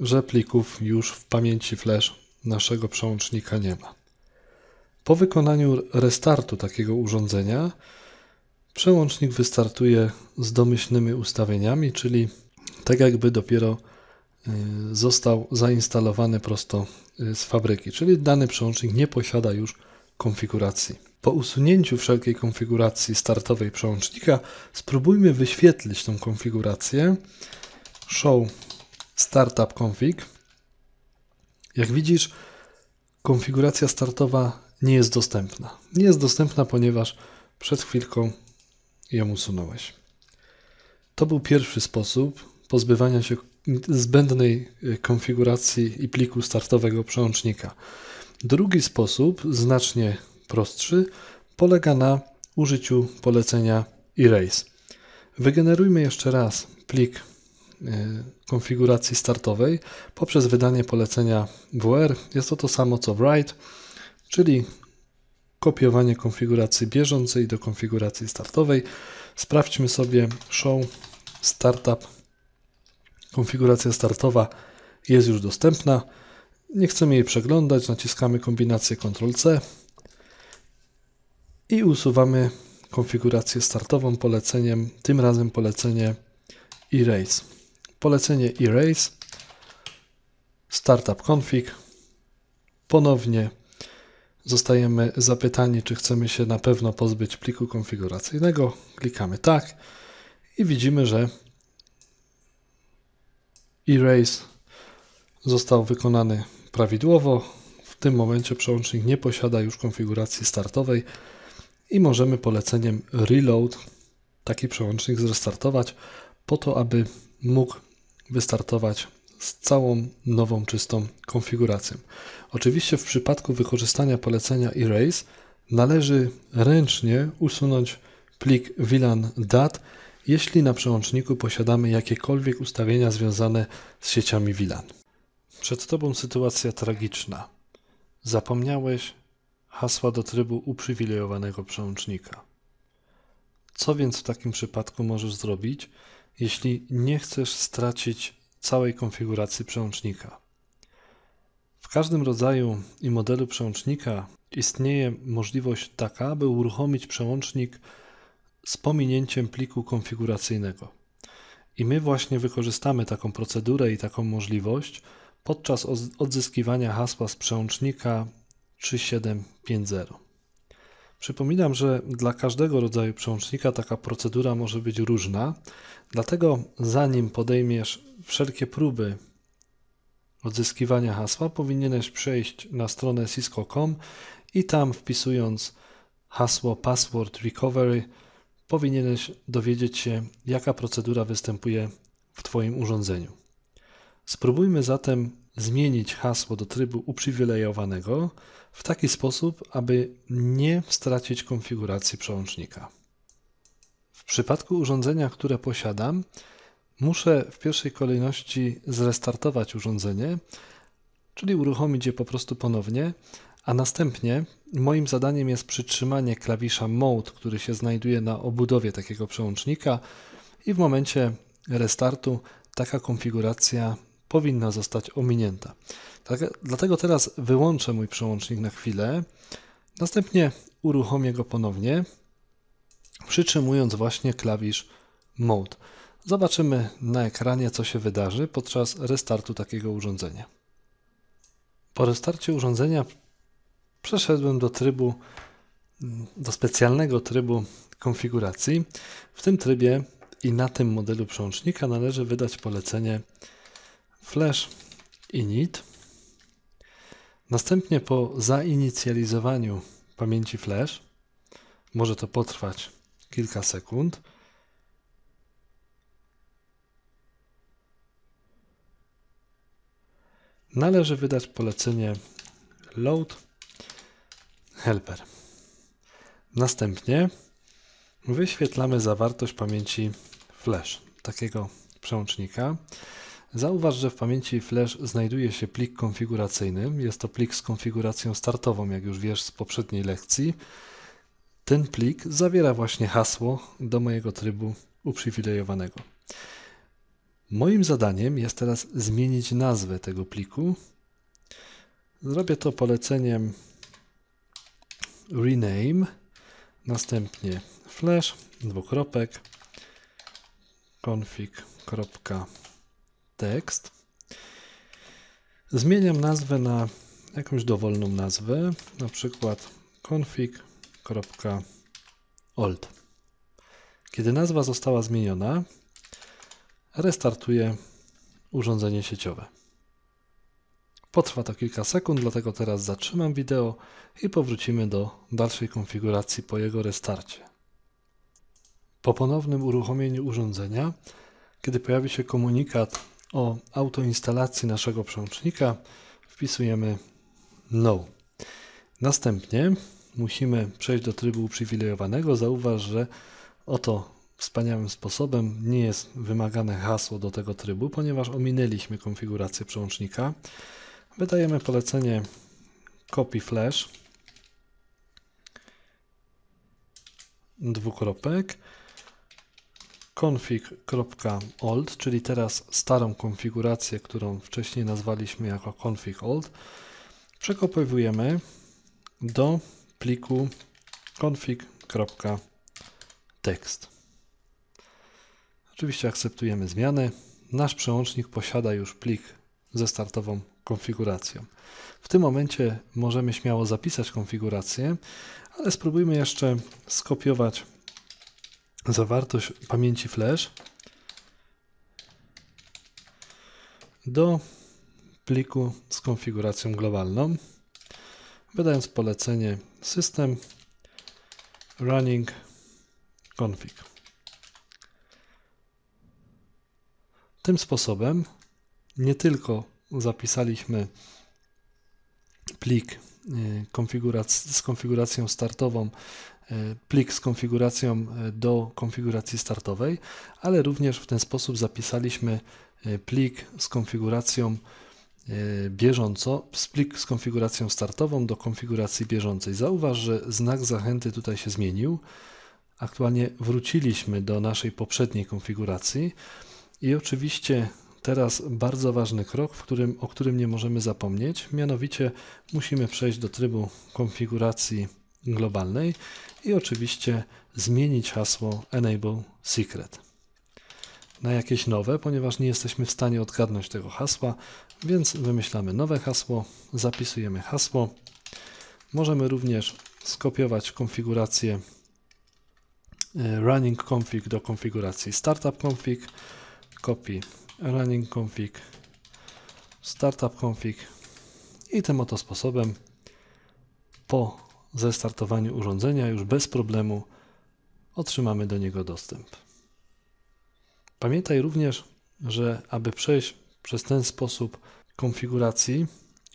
że plików już w pamięci flash naszego przełącznika nie ma. Po wykonaniu restartu takiego urządzenia przełącznik wystartuje z domyślnymi ustawieniami, czyli tak jakby dopiero y, został zainstalowany prosto Y, z fabryki, czyli dany przełącznik nie posiada już konfiguracji. Po usunięciu wszelkiej konfiguracji startowej przełącznika spróbujmy wyświetlić tą konfigurację show startup config. Jak widzisz, konfiguracja startowa nie jest dostępna. Nie jest dostępna, ponieważ przed chwilką ją usunąłeś. To był pierwszy sposób pozbywania się zbędnej e, konfiguracji i pliku startowego przełącznika. Drugi sposób, znacznie prostszy, polega na użyciu polecenia Erase. Wygenerujmy jeszcze raz plik e, konfiguracji startowej poprzez wydanie polecenia WR. Jest to to samo co write, czyli kopiowanie konfiguracji bieżącej do konfiguracji startowej. Sprawdźmy sobie show startup Konfiguracja startowa jest już dostępna. Nie chcemy jej przeglądać, naciskamy kombinację Ctrl-C i usuwamy konfigurację startową poleceniem, tym razem polecenie Erase. Polecenie Erase, Startup Config, ponownie zostajemy zapytani, czy chcemy się na pewno pozbyć pliku konfiguracyjnego. Klikamy tak i widzimy, że erase został wykonany prawidłowo. W tym momencie przełącznik nie posiada już konfiguracji startowej i możemy poleceniem reload taki przełącznik zrestartować po to, aby mógł wystartować z całą nową, czystą konfiguracją. Oczywiście w przypadku wykorzystania polecenia Erase należy ręcznie usunąć plik VLAN DAT jeśli na przełączniku posiadamy jakiekolwiek ustawienia związane z sieciami WLAN. Przed Tobą sytuacja tragiczna. Zapomniałeś hasła do trybu uprzywilejowanego przełącznika. Co więc w takim przypadku możesz zrobić, jeśli nie chcesz stracić całej konfiguracji przełącznika? W każdym rodzaju i modelu przełącznika istnieje możliwość taka, aby uruchomić przełącznik z pominięciem pliku konfiguracyjnego. I my właśnie wykorzystamy taką procedurę i taką możliwość podczas odzyskiwania hasła z przełącznika 3750. Przypominam, że dla każdego rodzaju przełącznika taka procedura może być różna, dlatego zanim podejmiesz wszelkie próby odzyskiwania hasła, powinieneś przejść na stronę cisco.com i tam wpisując hasło password recovery powinieneś dowiedzieć się, jaka procedura występuje w Twoim urządzeniu. Spróbujmy zatem zmienić hasło do trybu uprzywilejowanego w taki sposób, aby nie stracić konfiguracji przełącznika. W przypadku urządzenia, które posiadam, muszę w pierwszej kolejności zrestartować urządzenie, czyli uruchomić je po prostu ponownie, a następnie Moim zadaniem jest przytrzymanie klawisza Mode, który się znajduje na obudowie takiego przełącznika i w momencie restartu taka konfiguracja powinna zostać ominięta. Tak, dlatego teraz wyłączę mój przełącznik na chwilę, następnie uruchomię go ponownie, przytrzymując właśnie klawisz Mode. Zobaczymy na ekranie, co się wydarzy podczas restartu takiego urządzenia. Po restarcie urządzenia przeszedłem do trybu, do specjalnego trybu konfiguracji. W tym trybie i na tym modelu przełącznika należy wydać polecenie flash init. Następnie po zainicjalizowaniu pamięci flash, może to potrwać kilka sekund, należy wydać polecenie load helper. Następnie wyświetlamy zawartość pamięci flash takiego przełącznika. Zauważ, że w pamięci flash znajduje się plik konfiguracyjny. Jest to plik z konfiguracją startową, jak już wiesz z poprzedniej lekcji. Ten plik zawiera właśnie hasło do mojego trybu uprzywilejowanego. Moim zadaniem jest teraz zmienić nazwę tego pliku. Zrobię to poleceniem rename, następnie flash, dwukropek, config.text. Zmieniam nazwę na jakąś dowolną nazwę, na przykład config.old. Kiedy nazwa została zmieniona, restartuję urządzenie sieciowe. Potrwa to kilka sekund, dlatego teraz zatrzymam wideo i powrócimy do dalszej konfiguracji po jego restarcie. Po ponownym uruchomieniu urządzenia, kiedy pojawi się komunikat o autoinstalacji naszego przełącznika, wpisujemy No. Następnie musimy przejść do trybu uprzywilejowanego. Zauważ, że oto wspaniałym sposobem nie jest wymagane hasło do tego trybu, ponieważ ominęliśmy konfigurację przełącznika. Wydajemy polecenie copy flash dwukropek config.old, czyli teraz starą konfigurację, którą wcześniej nazwaliśmy jako config.old, przekopywujemy do pliku config.text. Oczywiście akceptujemy zmiany. Nasz przełącznik posiada już plik ze startową konfiguracją. W tym momencie możemy śmiało zapisać konfigurację, ale spróbujmy jeszcze skopiować zawartość pamięci flash do pliku z konfiguracją globalną, wydając polecenie system running config. Tym sposobem nie tylko zapisaliśmy plik e, z konfiguracją startową, e, plik z konfiguracją e, do konfiguracji startowej, ale również w ten sposób zapisaliśmy plik z konfiguracją bieżąco, plik z konfiguracją startową do konfiguracji bieżącej. Zauważ, że znak zachęty tutaj się zmienił. Aktualnie wróciliśmy do naszej poprzedniej konfiguracji i oczywiście teraz bardzo ważny krok, w którym, o którym nie możemy zapomnieć, mianowicie musimy przejść do trybu konfiguracji globalnej i oczywiście zmienić hasło Enable Secret na jakieś nowe, ponieważ nie jesteśmy w stanie odgadnąć tego hasła, więc wymyślamy nowe hasło, zapisujemy hasło. Możemy również skopiować konfigurację e, running config do konfiguracji startup config, copy running config, startup config i tym oto sposobem po zestartowaniu urządzenia już bez problemu otrzymamy do niego dostęp. Pamiętaj również, że aby przejść przez ten sposób konfiguracji,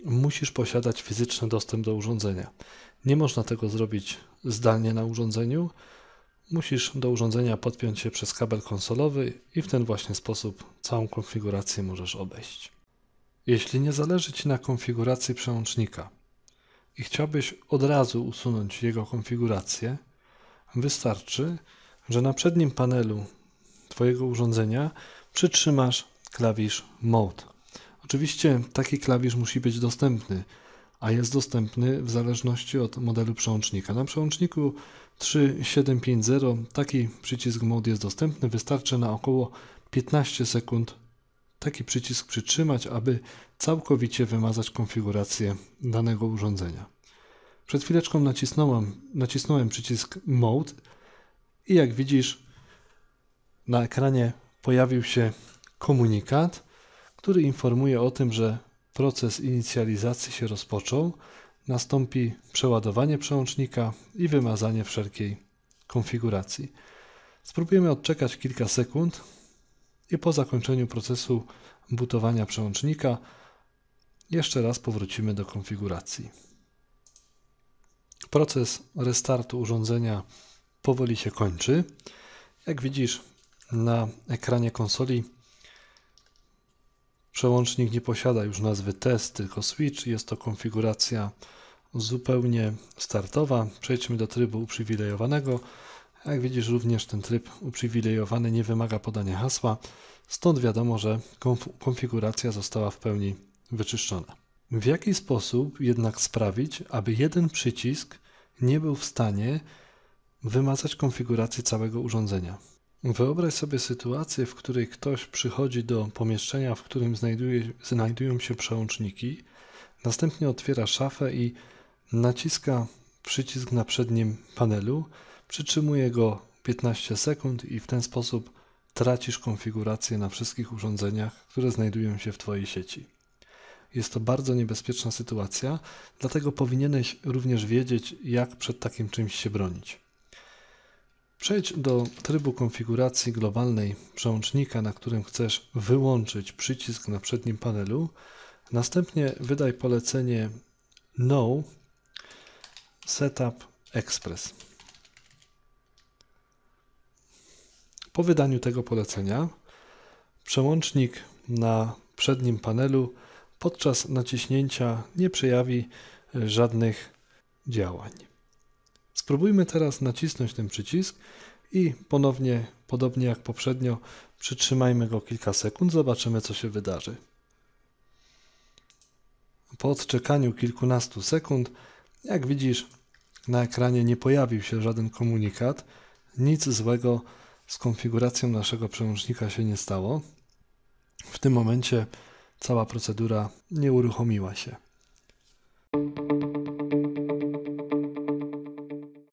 musisz posiadać fizyczny dostęp do urządzenia. Nie można tego zrobić zdalnie na urządzeniu, musisz do urządzenia podpiąć się przez kabel konsolowy i w ten właśnie sposób całą konfigurację możesz obejść. Jeśli nie zależy Ci na konfiguracji przełącznika i chciałbyś od razu usunąć jego konfigurację, wystarczy, że na przednim panelu Twojego urządzenia przytrzymasz klawisz Mode. Oczywiście taki klawisz musi być dostępny, a jest dostępny w zależności od modelu przełącznika. Na przełączniku 3750. Taki przycisk mode jest dostępny. Wystarczy na około 15 sekund taki przycisk przytrzymać, aby całkowicie wymazać konfigurację danego urządzenia. Przed chwileczką nacisnąłem, nacisnąłem przycisk Mode i jak widzisz na ekranie pojawił się komunikat, który informuje o tym, że proces inicjalizacji się rozpoczął nastąpi przeładowanie przełącznika i wymazanie wszelkiej konfiguracji. Spróbujemy odczekać kilka sekund i po zakończeniu procesu butowania przełącznika jeszcze raz powrócimy do konfiguracji. Proces restartu urządzenia powoli się kończy. Jak widzisz na ekranie konsoli przełącznik nie posiada już nazwy test, tylko switch. Jest to konfiguracja zupełnie startowa. Przejdźmy do trybu uprzywilejowanego. Jak widzisz, również ten tryb uprzywilejowany nie wymaga podania hasła, stąd wiadomo, że konfiguracja została w pełni wyczyszczona. W jaki sposób jednak sprawić, aby jeden przycisk nie był w stanie wymazać konfiguracji całego urządzenia? Wyobraź sobie sytuację, w której ktoś przychodzi do pomieszczenia, w którym znajduje, znajdują się przełączniki, następnie otwiera szafę i Naciska przycisk na przednim panelu, przytrzymuje go 15 sekund i w ten sposób tracisz konfigurację na wszystkich urządzeniach, które znajdują się w Twojej sieci. Jest to bardzo niebezpieczna sytuacja, dlatego powinieneś również wiedzieć, jak przed takim czymś się bronić. Przejdź do trybu konfiguracji globalnej przełącznika, na którym chcesz wyłączyć przycisk na przednim panelu. Następnie wydaj polecenie No Setup Express. Po wydaniu tego polecenia przełącznik na przednim panelu podczas naciśnięcia nie przejawi żadnych działań. Spróbujmy teraz nacisnąć ten przycisk i ponownie, podobnie jak poprzednio, przytrzymajmy go kilka sekund, zobaczymy co się wydarzy. Po odczekaniu kilkunastu sekund, jak widzisz, na ekranie nie pojawił się żaden komunikat. Nic złego z konfiguracją naszego przełącznika się nie stało. W tym momencie cała procedura nie uruchomiła się.